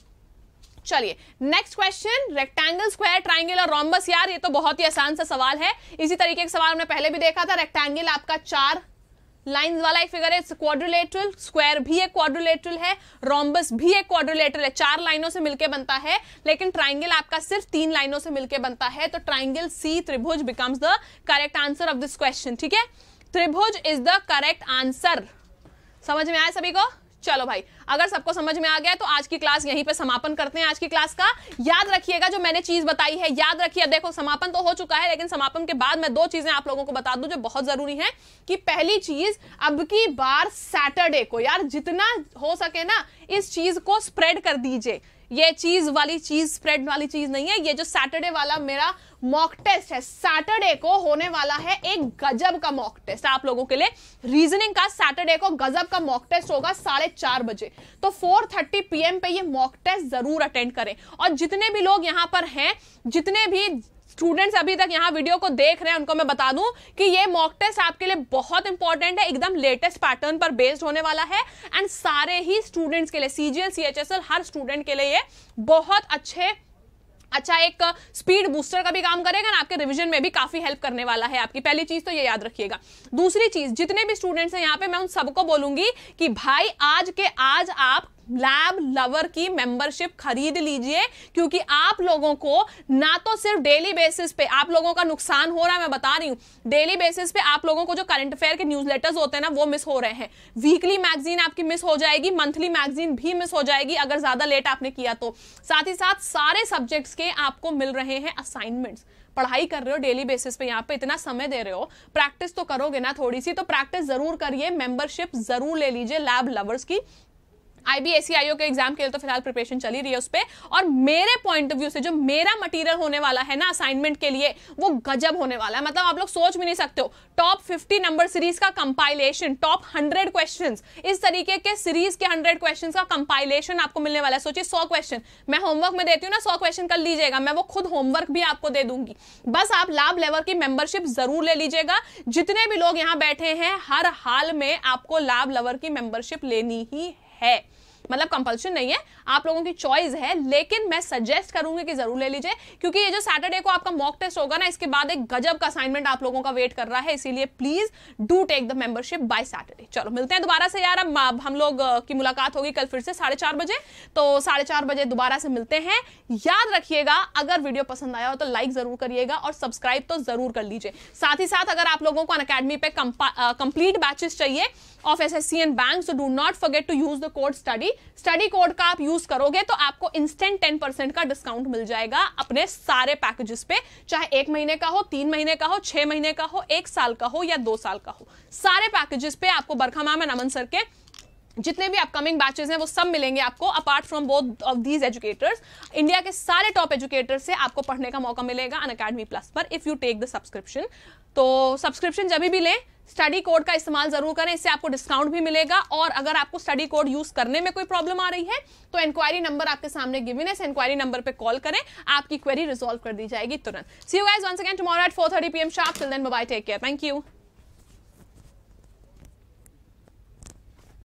S1: चलिए next question rectangle square triangle और रोम्बस यार ये तो बहुत ही आसान सा सवाल है इसी तरीके का सवाल हमने पहले भी देखा था रेक्टेंगल आपका चार लाइंस वाला एक फिगर है क्वाड्रिलेटरल स्क्वायर भी एक क्वाड्रिलेटरल है रोम्बस भी एक क्वाड्रिलेटरल है चार लाइनों से मिलकर बनता है लेकिन ट्राइंगल आपका सिर्फ तीन लाइनों से मिलकर बनता है तो ट्राइंगल सी त्रिभुज becomes the correct answer of this question ठीक है त्रिभुज इज द करेक्ट आंसर समझ में आया सभी को चलो भाई अगर सबको समझ में आ गया तो आज की क्लास यहीं पे समापन करते हैं आज की क्लास का याद रखिएगा जो मैंने चीज बताई है याद रखिए देखो समापन तो हो चुका है लेकिन समापन के बाद मैं दो चीजें आप लोगों को बता दूं जो बहुत जरूरी है कि पहली चीज अब की बार सैटरडे को यार जितना हो सके ना इस चीज को स्प्रेड कर दीजिए ये चीज वाली चीज स्प्रेड वाली चीज नहीं है ये जो सैटरडे वाला मेरा मॉक टेस्ट है सैटरडे को होने वाला है एक गजब का मॉक टेस्ट आप लोगों के लिए रीजनिंग का सैटरडे को गजब का मॉक टेस्ट होगा साढ़े चार बजे तो फोर थर्टी पीएम पे ये मॉक टेस्ट जरूर अटेंड करें और जितने भी लोग यहाँ पर हैं जितने भी स्टूडेंट्स अभी तक यहाँ वीडियो को देख रहे हैं उनको मैं बता दूं कि ये मॉक टेस्ट आपके लिए बहुत इंपॉर्टेंट है एकदम लेटेस्ट पैटर्न पर बेस्ड होने वाला है एंड सारे ही स्टूडेंट्स के लिए सीजीएल सी हर स्टूडेंट के लिए ये बहुत अच्छे अच्छा एक स्पीड बूस्टर का भी काम करेगा ना आपके रिवीजन में भी काफी हेल्प करने वाला है आपकी पहली चीज तो ये याद रखिएगा दूसरी चीज जितने भी स्टूडेंट्स हैं यहाँ पे मैं उन सबको बोलूंगी कि भाई आज के आज आप लैब लवर की मेंबरशिप खरीद लीजिए क्योंकि आप लोगों को ना तो सिर्फ डेली बेसिस पे आप लोगों का नुकसान हो रहा है मैं बता रही हूँ डेली बेसिस पे आप लोगों को जो करंट अफेयर के न्यूज होते हैं ना वो मिस हो रहे हैं वीकली मैगजीन आपकी मिस हो जाएगी मंथली मैगजीन भी मिस हो जाएगी अगर ज्यादा लेट आपने किया तो साथ ही साथ सारे सब्जेक्ट्स के आपको मिल रहे हैं असाइनमेंट्स पढ़ाई कर रहे हो डेली बेसिस पे यहाँ पे इतना समय दे रहे हो प्रैक्टिस तो करोगे ना थोड़ी सी तो प्रैक्टिस जरूर करिए मेंबरशिप जरूर ले लीजिए लैब लवर्स की आईबीएससी e आईओ के एग्जाम के लिए तो फिलहाल प्रिपरेशन चली रही है उस पर और मेरे पॉइंट ऑफ व्यू से जो मेरा मटेरियल होने वाला है ना असाइनमेंट के लिए वो गजब होने वाला है मतलब आप लोग सोच भी नहीं सकते हो टॉप फिफ्टी नंबर सीरीज का कंपाइलेशन टॉप हंड्रेड क्वेश्चन इस तरीके के सीरीज के हंड्रेड क्वेश्चन का कंपाइलेशन आपको मिलने वाला है सोचिए सौ क्वेश्चन मैं होमवर्क में देती हूँ ना सौ क्वेश्चन कर लीजिएगा मैं वो खुद होमवर्क भी आपको दे दूंगी बस आप लाभ लेवर की मेंबरशिप जरूर ले लीजिएगा जितने भी लोग यहाँ बैठे हैं हर हाल में आपको लाभ लेवर की मेंबरशिप लेनी ही है है मतलब कंपल्शन नहीं है आप लोगों की चॉइस है लेकिन मैं सजेस्ट करूंगी कि जरूर ले लीजिए क्योंकि ये जो सैटरडे को आपका मॉक टेस्ट होगा ना इसके बाद एक गजब का असाइनमेंट आप लोगों का वेट कर रहा है इसीलिए please do take the membership by Saturday चलो मिलते हैं दोबारा से यार अब हम लोग की मुलाकात होगी कल फिर से साढ़े चार बजे तो साढ़े चार बजे दोबारा से मिलते हैं याद रखिएगा अगर वीडियो पसंद आया हो तो लाइक जरूर करिएगा और सब्सक्राइब तो जरूर कर लीजिए साथ ही साथ अगर आप लोगों को अकेडमी पे कंप्लीट बैचेस चाहिए of S S C and bank so do not forget to use the code study study code का आप यूज करोगे तो आपको इंस्टेंट टेन परसेंट का डिस्काउंट मिल जाएगा अपने सारे पैकेजेस पे चाहे एक महीने का हो तीन महीने का हो छह महीने का हो एक साल का हो या दो साल का हो सारे पैकेजेस पे आपको बरखा मैम अमन सर के जितने भी अपकमिंग बैचेस हैं वो सब मिलेंगे आपको apart from both of these educators India के सारे टॉप एजुकेटर्स से आपको पढ़ने का मौका मिलेगा अन अकेडमी प्लस पर if you take the subscription तो सब्सक्रिप्शन जब भी लें स्टडी कोड का इस्तेमाल जरूर करें इससे आपको डिस्काउंट भी मिलेगा और अगर आपको स्टडी कोड यूज करने में कोई प्रॉब्लम आ रही है तो इंक्वायरी नंबर आपके सामने गिविन है इस इंक्वायरी नंबर पर कॉल करें आपकी क्वेरी रिजोल्व कर दी जाएगी तुरंत see you guys once again tomorrow eight thirty P sharp till then bye take care thank you